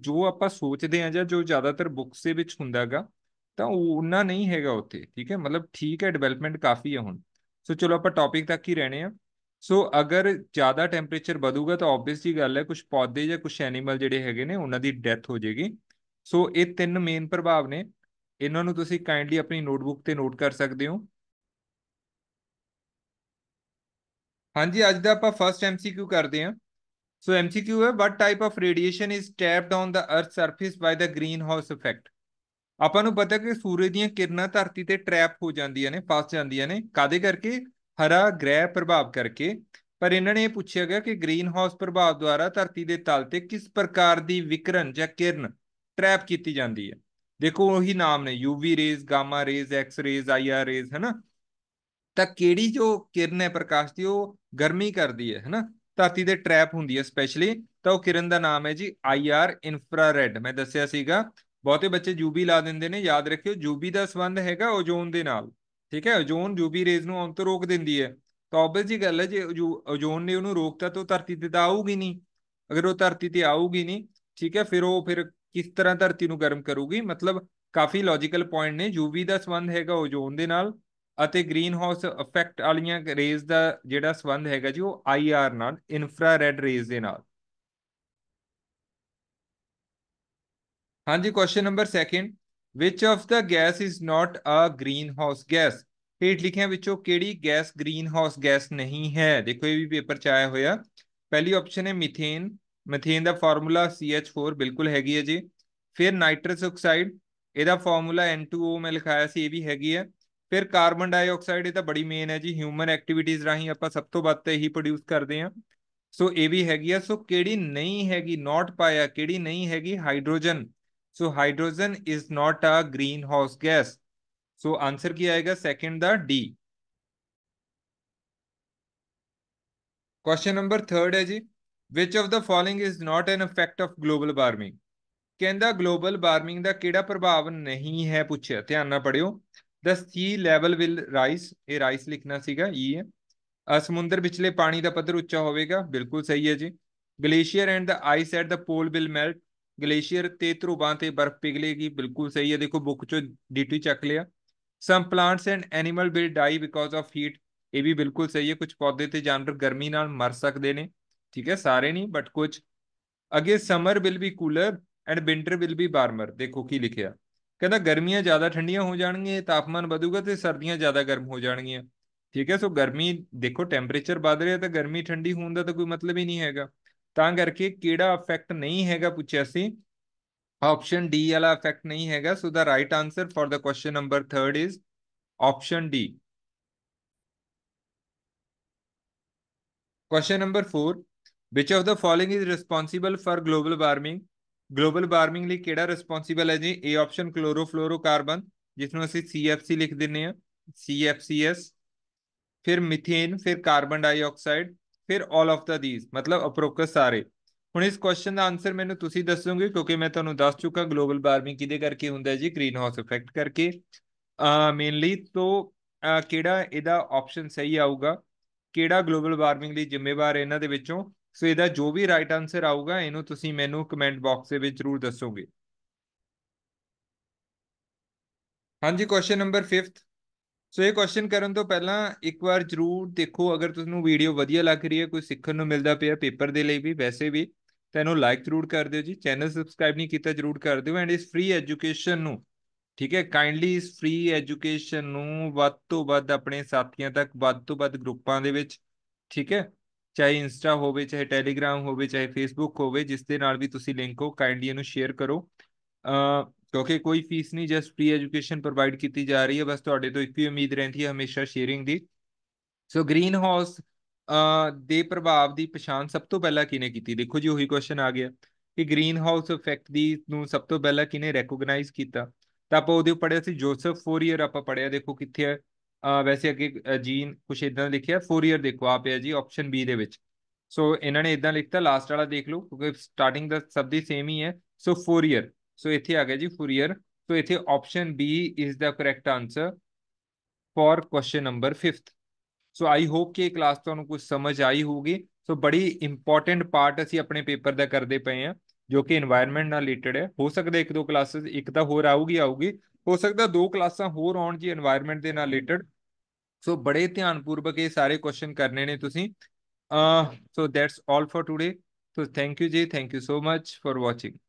ਜੋ ਆਪਾਂ ਸੋਚਦੇ ਆ ਜਾਂ ਜੋ ਜ਼ਿਆਦਾਤਰ ਬੁੱਕਸ ਦੇ ਵਿੱਚ ਹੁੰਦਾਗਾ ਤਾਂ ਉਹਨਾਂ ਨਹੀਂ ਹੈਗਾ ਉੱਥੇ ਠੀਕ ਹੈ ਮਤਲਬ ਠੀਕ ਹੈ ਡਿਵੈਲਪਮੈਂਟ ਕਾਫੀ ਹੈ ਹੁਣ ਸੋ ਚਲੋ ਆਪਾਂ ਟੌਪਿਕ ਤੱਕ ਹੀ ਰਹਿਣੇ ਆ ਸੋ ਅਗਰ ਜ਼ਿਆਦਾ ਟੈਂਪਰੇਚਰ ਵਧੂਗਾ ਤਾਂ ਆਬਵੀਅਸਲੀ ਗੱਲ ਹੈ ਕੁਝ ਪੌਦੇ ਜਾਂ ਕੁਝ ਐਨੀਮਲ ਜਿਹੜੇ ਹੈਗੇ ਨੇ ਉਹਨਾਂ ਦੀ ਡੈਥ ਹੋ ਜਾਏਗੀ ਸੋ ਇਹ ਤਿੰਨ ਮੇਨ ਪ੍ਰਭਾਵ ਨੇ ਇਹਨਾਂ ਨੂੰ ਤੁਸੀਂ ਕਾਈਂਡਲੀ ਆਪਣੀ ਨੋਟਬੁੱਕ ਤੇ ਨੋਟ ਕਰ ਸਕਦੇ ਹੋ ਹਾਂਜੀ ਅੱਜ ਦਾ ਆਪਾਂ ਫਰਸਟ ਐਮਸੀਕਿਊ ਕਰਦੇ ਹਾਂ ਸੋ ਐਮਸੀਕਿਊ ਹੈ what type of radiation is trapped on the earth surface by the greenhouse effect ਆਪਾਂ ਨੂੰ ਪਤਾ ਕਿ ਸੂਰਜ ਦੀਆਂ ਕਿਰਨਾਂ ਧਰਤੀ ਤੇ ਟ੍ਰੈਪ ਹੋ ਜਾਂਦੀਆਂ ਨੇ ਫਸ ਜਾਂਦੀਆਂ ਨੇ ਕਾਦੇ ਕਰਕੇ ਹਰਾ ਗ੍ਰਹਿ ਪ੍ਰਭਾਵ ਕਰਕੇ ਪਰ ਇਹਨਾਂ ਨੇ ਪੁੱਛਿਆ ਗਿਆ ਕਿ ਗ੍ਰੀਨ ਹਾਊਸ ਪ੍ਰਭਾਵ ਦੁਆਰਾ ਧਰਤੀ ਦੇ ਤਲ ਤੇ ਕਿਸ ਪ੍ਰਕਾਰ ਦੀ ਵਿਕਰਨ ਜਾਂ ਕਿਰਨ ਟ੍ਰੈਪ ਕੀਤੀ ਜਾਂਦੀ ਹੈ ਦੇਖੋ ਉਹੀ ਨਾਮ ਨੇ UV rays gamma rays X rays IR rays ਨਾ ਤਾਂ ਕਿਹੜੀ ਜੋ ਕਿਰਨ ਹੈ ਪ੍ਰਕਾਸ਼ ਦੀ ਉਹ ਗਰਮੀ ਕਰਦੀ ਹੈ ਨਾ ਧਰਤੀ ਦੇ ਟ੍ਰੈਪ ਹੁੰਦੀ ਹੈ ਸਪੈਸ਼ਲੀ ਤਾਂ ਉਹ ਕਿਰਨ ਦਾ ਨਾਮ ਹੈ ਜੀ ਆਈਆਰ ਇਨਫਰਾਰੈਡ ਮੈਂ ਦੱਸਿਆ ਸੀਗਾ ਬਹੁਤੇ ਬੱਚੇ ਜੂਬੀ ਲਾ ਦਿੰਦੇ ਨੇ ਯਾਦ ਰੱਖਿਓ ਜੂਬੀ ਦਾ ਸਬੰਧ ਹੈਗਾ ਓਜ਼ੋਨ ਦੇ ਨਾਲ ਠੀਕ ਹੈ ਓਜ਼ੋਨ ਜੂਬੀ ਰੇਜ਼ ਨੂੰ ਅੰਤ ਰੋਕ ਦਿੰਦੀ ਹੈ ਤਾਂ ਆਬਵੀਅਸ ਜੀ ਗੱਲ ਹੈ ਜੇ ਓਜ਼ੋਨ ਨੇ ਉਹਨੂੰ ਰੋਕਤਾ ਤਾਂ ਧਰਤੀ ਤੇ ਤਾਂ ਆਊਗੀ ਨਹੀਂ ਅਗਰ ਉਹ ਧਰਤੀ ਤੇ ਆਊਗੀ ਨਹੀਂ ਠੀਕ ਹੈ ਫਿਰ ਉਹ ਫਿਰ ਕਿਸ ਤਰ੍ਹਾਂ ਧਰਤੀ ਨੂੰ ਗਰਮ ਕਰੂਗੀ ਮਤਲਬ ਕਾਫੀ ਲੌਜੀਕਲ ਪੁਆਇੰਟ ਨੇ ਜੂਬੀ ਦਾ ਸਬੰਧ ਹੈਗਾ ਓਜ਼ੋਨ ਦੇ ਨਾਲ ਅਤੇ ਗ੍ਰੀਨ ਹਾਊਸ ਇਫੈਕਟ ਵਾਲੀਆਂ ਰੇਜ਼ ਦਾ ਜਿਹੜਾ ਸਬੰਧ ਹੈਗਾ ਜੀ ਉਹ ਆਈਆਰ ਨਾਲ ਰੈਡ ਰੇਜ਼ ਦੇ ਨਾਲ ਹਾਂਜੀ question number 2 which of the gas is not a greenhouse gas ਹੇਠ ਲਿਖਿਆਂ ਵਿੱਚੋਂ ਕਿਹੜੀ ਗੈਸ ਗ੍ਰੀਨ ਹਾਊਸ ਗੈਸ ਨਹੀਂ ਹੈ ਦੇਖੋ ਇਹ ਵੀ ਪੇਪਰ ਚ ਆਇਆ ਹੋਇਆ ਪਹਿਲੀ ਆਪਸ਼ਨ ਹੈ ਮੀਥੇਨ ਮੀਥੇਨ ਦਾ ਫਾਰਮੂਲਾ CH4 ਬਿਲਕੁਲ ਹੈਗੀ ਹੈ ਜੀ ਫਿਰ ਨਾਈਟਰਸ ਆਕਸਾਈਡ ਇਹਦਾ ਫਾਰਮੂਲਾ N2O ਮੈਂ ਲਿਖਾਇਆ ਸੀ ਇਹ ਵੀ ਹੈਗੀ ਹੈ ਫਿਰ ਕਾਰਬਨ ਡਾਈਆਕਸਾਈਡ ਇਹ ਤਾਂ ਬੜੀ ਮੇਨ ਹੈ ਜੀ ਹਿਊਮਨ ਐਕਟੀਵਿਟੀਜ਼ ਰਾਹੀਂ ਆਪਾਂ ਸਭ ਤੋਂ ਵੱਧ ਇਹੀ ਪ੍ਰੋਡਿਊਸ ਕਰਦੇ ਹਾਂ ਸੋ ਇਹ ਵੀ ਹੈਗੀ ਆ ਸੋ ਕਿਹੜੀ ਨਹੀਂ ਹੈਗੀ ਨਾਟ ਪਾਇਆ ਕਿਹੜੀ ਨਹੀਂ ਹੈਗੀ hydrogen so hydrogen is not a greenhouse gas so answer क्या आएगा second the D question number third है जी which of the following is not an effect of global warming ਕਹਿੰਦਾ ਗਲੋਬਲ ਵਾਰਮਿੰਗ ਦਾ ਕਿਹੜਾ ਪ੍ਰਭਾਵ ਨਹੀਂ ਹੈ ਪੁੱਛਿਆ ਧਿਆਨ ਨਾਲ ਪੜਿਓ the sea level will rise ਇਹ ਰਾਈਸ ਲਿਖਣਾ ਸੀਗਾ ਇਹ ਹੈ ਸਮੁੰਦਰ ਵਿਚਲੇ ਪਾਣੀ ਦਾ ਪੱਧਰ ਉੱਚਾ ਹੋਵੇਗਾ ਬਿਲਕੁਲ ਸਹੀ ਹੈ ਜੀ glacier and the ice at the pole will melt glacier ਤੇ ਧਰੂਵਾਂ ਤੇ ਬਰਫ਼ ਪਿਘਲੇਗੀ ਬਿਲਕੁਲ ਸਹੀ ਹੈ ਦੇਖੋ ਬੁੱਕ ਚੋਂ ਡੀਟੀ ਚੱਕ ਲਿਆ some plants and animal will die because of heat ਇਹ ਵੀ ਬਿਲਕੁਲ ਸਹੀ ਹੈ ਕੁਝ ਪੌਦੇ ਤੇ ਜਾਨਵਰ ਗਰਮੀ ਨਾਲ ਮਰ ਸਕਦੇ ਨੇ ਠੀਕ ਹੈ ਸਾਰੇ ਨਹੀਂ ਬਟ ਕੁਝ ਅਗੇ summer will be cooler and winter will be warmer ਦੇਖੋ ਕੀ ਲਿਖਿਆ ਕਹਿੰਦਾ ਗਰਮੀਆਂ ਜ਼ਿਆਦਾ ਠੰਡੀਆਂ ਹੋ ਜਾਣਗੀਆਂ ਤਾਪਮਾਨ ਵਧੂਗਾ ਤੇ ਸਰਦੀਆਂ ਜ਼ਿਆਦਾ ਗਰਮ ਹੋ ਜਾਣਗੀਆਂ ਠੀਕ ਹੈ ਸੋ ਗਰਮੀ ਦੇਖੋ ਟੈਂਪਰੇਚਰ ਵਧ ਰਿਹਾ ਤਾਂ ਗਰਮੀ ਠੰਡੀ ਹੋਣ ਦਾ ਤਾਂ ਕੋਈ ਮਤਲਬ ਹੀ ਨਹੀਂ ਹੈਗਾ ਤਾਂ ਕਰਕੇ ਕਿਹੜਾ ਇਫੈਕਟ ਨਹੀਂ ਹੈਗਾ ਪੁੱਛਿਆ ਸੀ ਆਪਸ਼ਨ ਡੀ ਵਾਲਾ ਇਫੈਕਟ ਨਹੀਂ ਹੈਗਾ so the right answer for the question number 3 is option D Question number four. Which of the following is responsible for global warming? Global warming ਲਈ ਕਿਹੜਾ ਰਿਸਪੌਂਸਿਬਲ ਹੈ ਜੀ A ਆਪਸ਼ਨ ਕਲੋਰੋਫਲੋਰੋਕਾਰਬਨ ਜਿਸ ਨੂੰ ਅਸੀਂ CFC ਲਿਖ ਦਿੰਨੇ ਆ CFCs ਫਿਰ ਮੀਥੇਨ ਫਿਰ ਕਾਰਬਨ ਡਾਈਆਕਸਾਈਡ ਫਿਰ 올 ਆਫ ਦਾ ਥੀਸ ਮਤਲਬ ਅਪਰੋਕਸ ਸਾਰੇ ਹੁਣ ਇਸ ਕੁਐਸਚਨ ਦਾ ਆਨਸਰ ਮੈਨੂੰ ਤੁਸੀਂ ਦੱਸੋਗੇ ਕਿਉਂਕਿ ਮੈਂ ਤੁਹਾਨੂੰ ਦੱਸ ਚੁੱਕਾ ਗਲੋਬਲ ਵਾਰਮਿੰਗ ਕਿਦੇ ਕਰਕੇ ਹੁੰਦਾ ਹੈ ਜੀ ਗ੍ਰੀਨ ਹਾਊਸ ਇਫੈਕਟ ਕਰਕੇ ਆ ਮੇਨਲੀ ਤੋਂ ਕਿਹੜਾ ਇਹਦਾ ਆਪਸ਼ਨ ਸਹੀ ਆਊਗਾ ਕਿਹੜਾ ਗਲੋਬਲ ਵਾਰਮਿੰਗ ਲਈ ਜ਼ਿੰਮੇਵਾਰ ਇਹਨਾਂ ਦੇ ਵਿੱਚੋਂ ਸੋ ਇਹਦਾ ਜੋ ਵੀ ਰਾਈਟ ਆਨਸਰ ਆਊਗਾ ਇਹਨੂੰ ਤੁਸੀਂ ਮੈਨੂੰ ਕਮੈਂਟ ਬਾਕਸ ਦੇ ਵਿੱਚ ਜ਼ਰੂਰ ਦੱਸੋਗੇ ਹਾਂਜੀ ਕੁਐਸਚਨ ਨੰਬਰ 5th ਸੋ ਇਹ ਕੁਐਸਚਨ ਕਰਨ ਤੋਂ ਪਹਿਲਾਂ ਇੱਕ ਵਾਰ ਜਰੂਰ ਦੇਖੋ ਅਗਰ ਤੁਹਾਨੂੰ ਵੀਡੀਓ ਵਧੀਆ ਲੱਗ ਰਹੀ ਹੈ ਕੋਈ ਸਿੱਖਣ ਨੂੰ ਮਿਲਦਾ ਪਿਆ ਪੇਪਰ ਦੇ ਲਈ ਵੀ ਵੈਸੇ ਵੀ ਤਾਂ ਇਹਨੂੰ ਲਾਈਕ ਜਰੂਰ ਕਰ ਦਿਓ ਜੀ ਚੈਨਲ ਸਬਸਕ੍ਰਾਈਬ ਨਹੀਂ ਕੀਤਾ ਜਰੂਰ ਕਰ ਦਿਓ ਐਂਡ ਇਸ ਫ੍ਰੀ ਐਜੂਕੇਸ਼ਨ ਨੂੰ ਠੀਕ ਹੈ ਕਾਈਂਡਲੀ ਇਸ ਫ੍ਰੀ ਐਜੂਕੇਸ਼ਨ ਨੂੰ ਵੱਧ ਤੋਂ ਵੱਧ ਆਪਣੇ ਸਾਥੀਆਂ ਤੱਕ ਵੱਧ ਤੋਂ ਵੱਧ ਗਰੁੱਪਾਂ ਦੇ ਵਿੱਚ ਠੀਕ ਹੈ ਚਾਹੇ ਇੰਸਟਾ ਹੋਵੇ ਚਾਹੇ ਟੈਲੀਗ੍ਰਾਮ ਹੋਵੇ ਚਾਹੇ ਫੇਸਬੁੱਕ ਹੋਵੇ ਜਿਸ ਦੇ ਨਾਲ ਵੀ ਤੁਸੀਂ ਲਿੰਕ ਹੋ ਕਾਈਂਡਲੀ ਇਹਨੂੰ ਸ਼ੇਅਰ ਕਰੋ ਅ ਕਿਉਂਕਿ ਕੋਈ ਫੀਸ ਨਹੀਂ ਜਸਟ ਫ੍ਰੀ ਐਜੂਕੇਸ਼ਨ ਪ੍ਰੋਵਾਈਡ ਕੀਤੀ ਜਾ ਰਹੀ ਹੈ ਬਸ ਤੁਹਾਡੇ ਤੋਂ ਇੱਕ ਹੀ ਉਮੀਦ ਰਹਿੰਦੀ ਹੈ ਹਮੇਸ਼ਾ ਸ਼ੇਅਰਿੰਗ ਦੀ ਸੋ ਗ੍ਰੀਨ ਹਾਊਸ ਦੇ ਪ੍ਰਭਾਵ ਦੀ ਪਛਾਣ ਸਭ ਤੋਂ ਪਹਿਲਾਂ ਕਿਨੇ ਕੀਤੀ ਦੇਖੋ ਜੀ ਉਹੀ ਕੁਐਸਚਨ ਆ ਗਿਆ ਕਿ ਗ੍ਰੀਨ ਹਾਊਸ ਇਫੈਕਟ ਦੀ ਨੂੰ ਸਭ ਤੋਂ ਪਹਿਲਾਂ ਕਿਨੇ ਰੈਕੋਗਨਾਈਜ਼ ਕੀਤਾ ਤਾਂ ਆਪਾਂ ਉਹਦੇ ਪੜਿਆ ਸੀ ਜੋਸਫ ਫੋਰੀਅਰ ਆਪਾਂ ਪੜਿਆ ਦੇਖੋ ਕਿੱਥੇ ਹੈ ਵੈਸੇ ਅੱਗੇ ਜੀਨ ਕੁਛ ਇਦਾਂ ਲਿਖਿਆ ਫੋਰੀਅਰ ਦੇਖੋ ਆ ਪਿਆ ਜੀ ਆਪਸ਼ਨ ਬੀ ਦੇ ਵਿੱਚ ਸੋ ਇਹਨਾਂ ਨੇ ਇਦਾਂ ਲਿਖਤਾ ਲਾਸਟ ਵਾਲਾ ਦੇਖ ਲਓ ਕਿਉਂਕਿ ਸਟਾਰਟਿੰਗ ਦਾ ਸਭ ਦੀ ਸੇਮ ਹੀ ਹੈ ਸੋ ਫੋਰੀਅਰ ਸੋ ਇੱਥੇ ਆ ਗਿਆ ਜੀ ਫੂਰੀਅਰ ਸੋ ਇੱਥੇ option B is the correct answer for question number 5th so I hope ਕਿ ਇਹ ਕਲਾਸ ਤੁਹਾਨੂੰ ਕੁਝ ਸਮਝ ਆਈ ਹੋਊਗੀ ਸੋ ਬੜੀ ਇੰਪੋਰਟੈਂਟ ਪਾਰਟ ਅਸੀਂ ਆਪਣੇ ਪੇਪਰ ਦਾ ਕਰਦੇ ਪਏ ਆ ਜੋ ਕਿ এনवायरमेंट ਨਾਲ ਰਿਲੇਟਡ ਹੈ ਹੋ ਸਕਦਾ ਇੱਕ ਦੋ ਕਲਾਸਸ ਇੱਕ ਤਾਂ ਹੋਰ ਆਊਗੀ ਆਊਗੀ ਹੋ ਸਕਦਾ ਦੋ ਕਲਾਸਾਂ ਹੋਰ ਆਉਣ ਜੀ এনवायरमेंट ਦੇ ਨਾਲ ਰਿਲੇਟਡ ਸੋ ਬੜੇ ਧਿਆਨਪੂਰਵਕ ਇਹ ਸਾਰੇ ਕੁਐਸਚਨ ਕਰਨੇ ਨੇ ਤੁਸੀਂ uh so that's all for today so thank you ਜੀ thank you so much for watching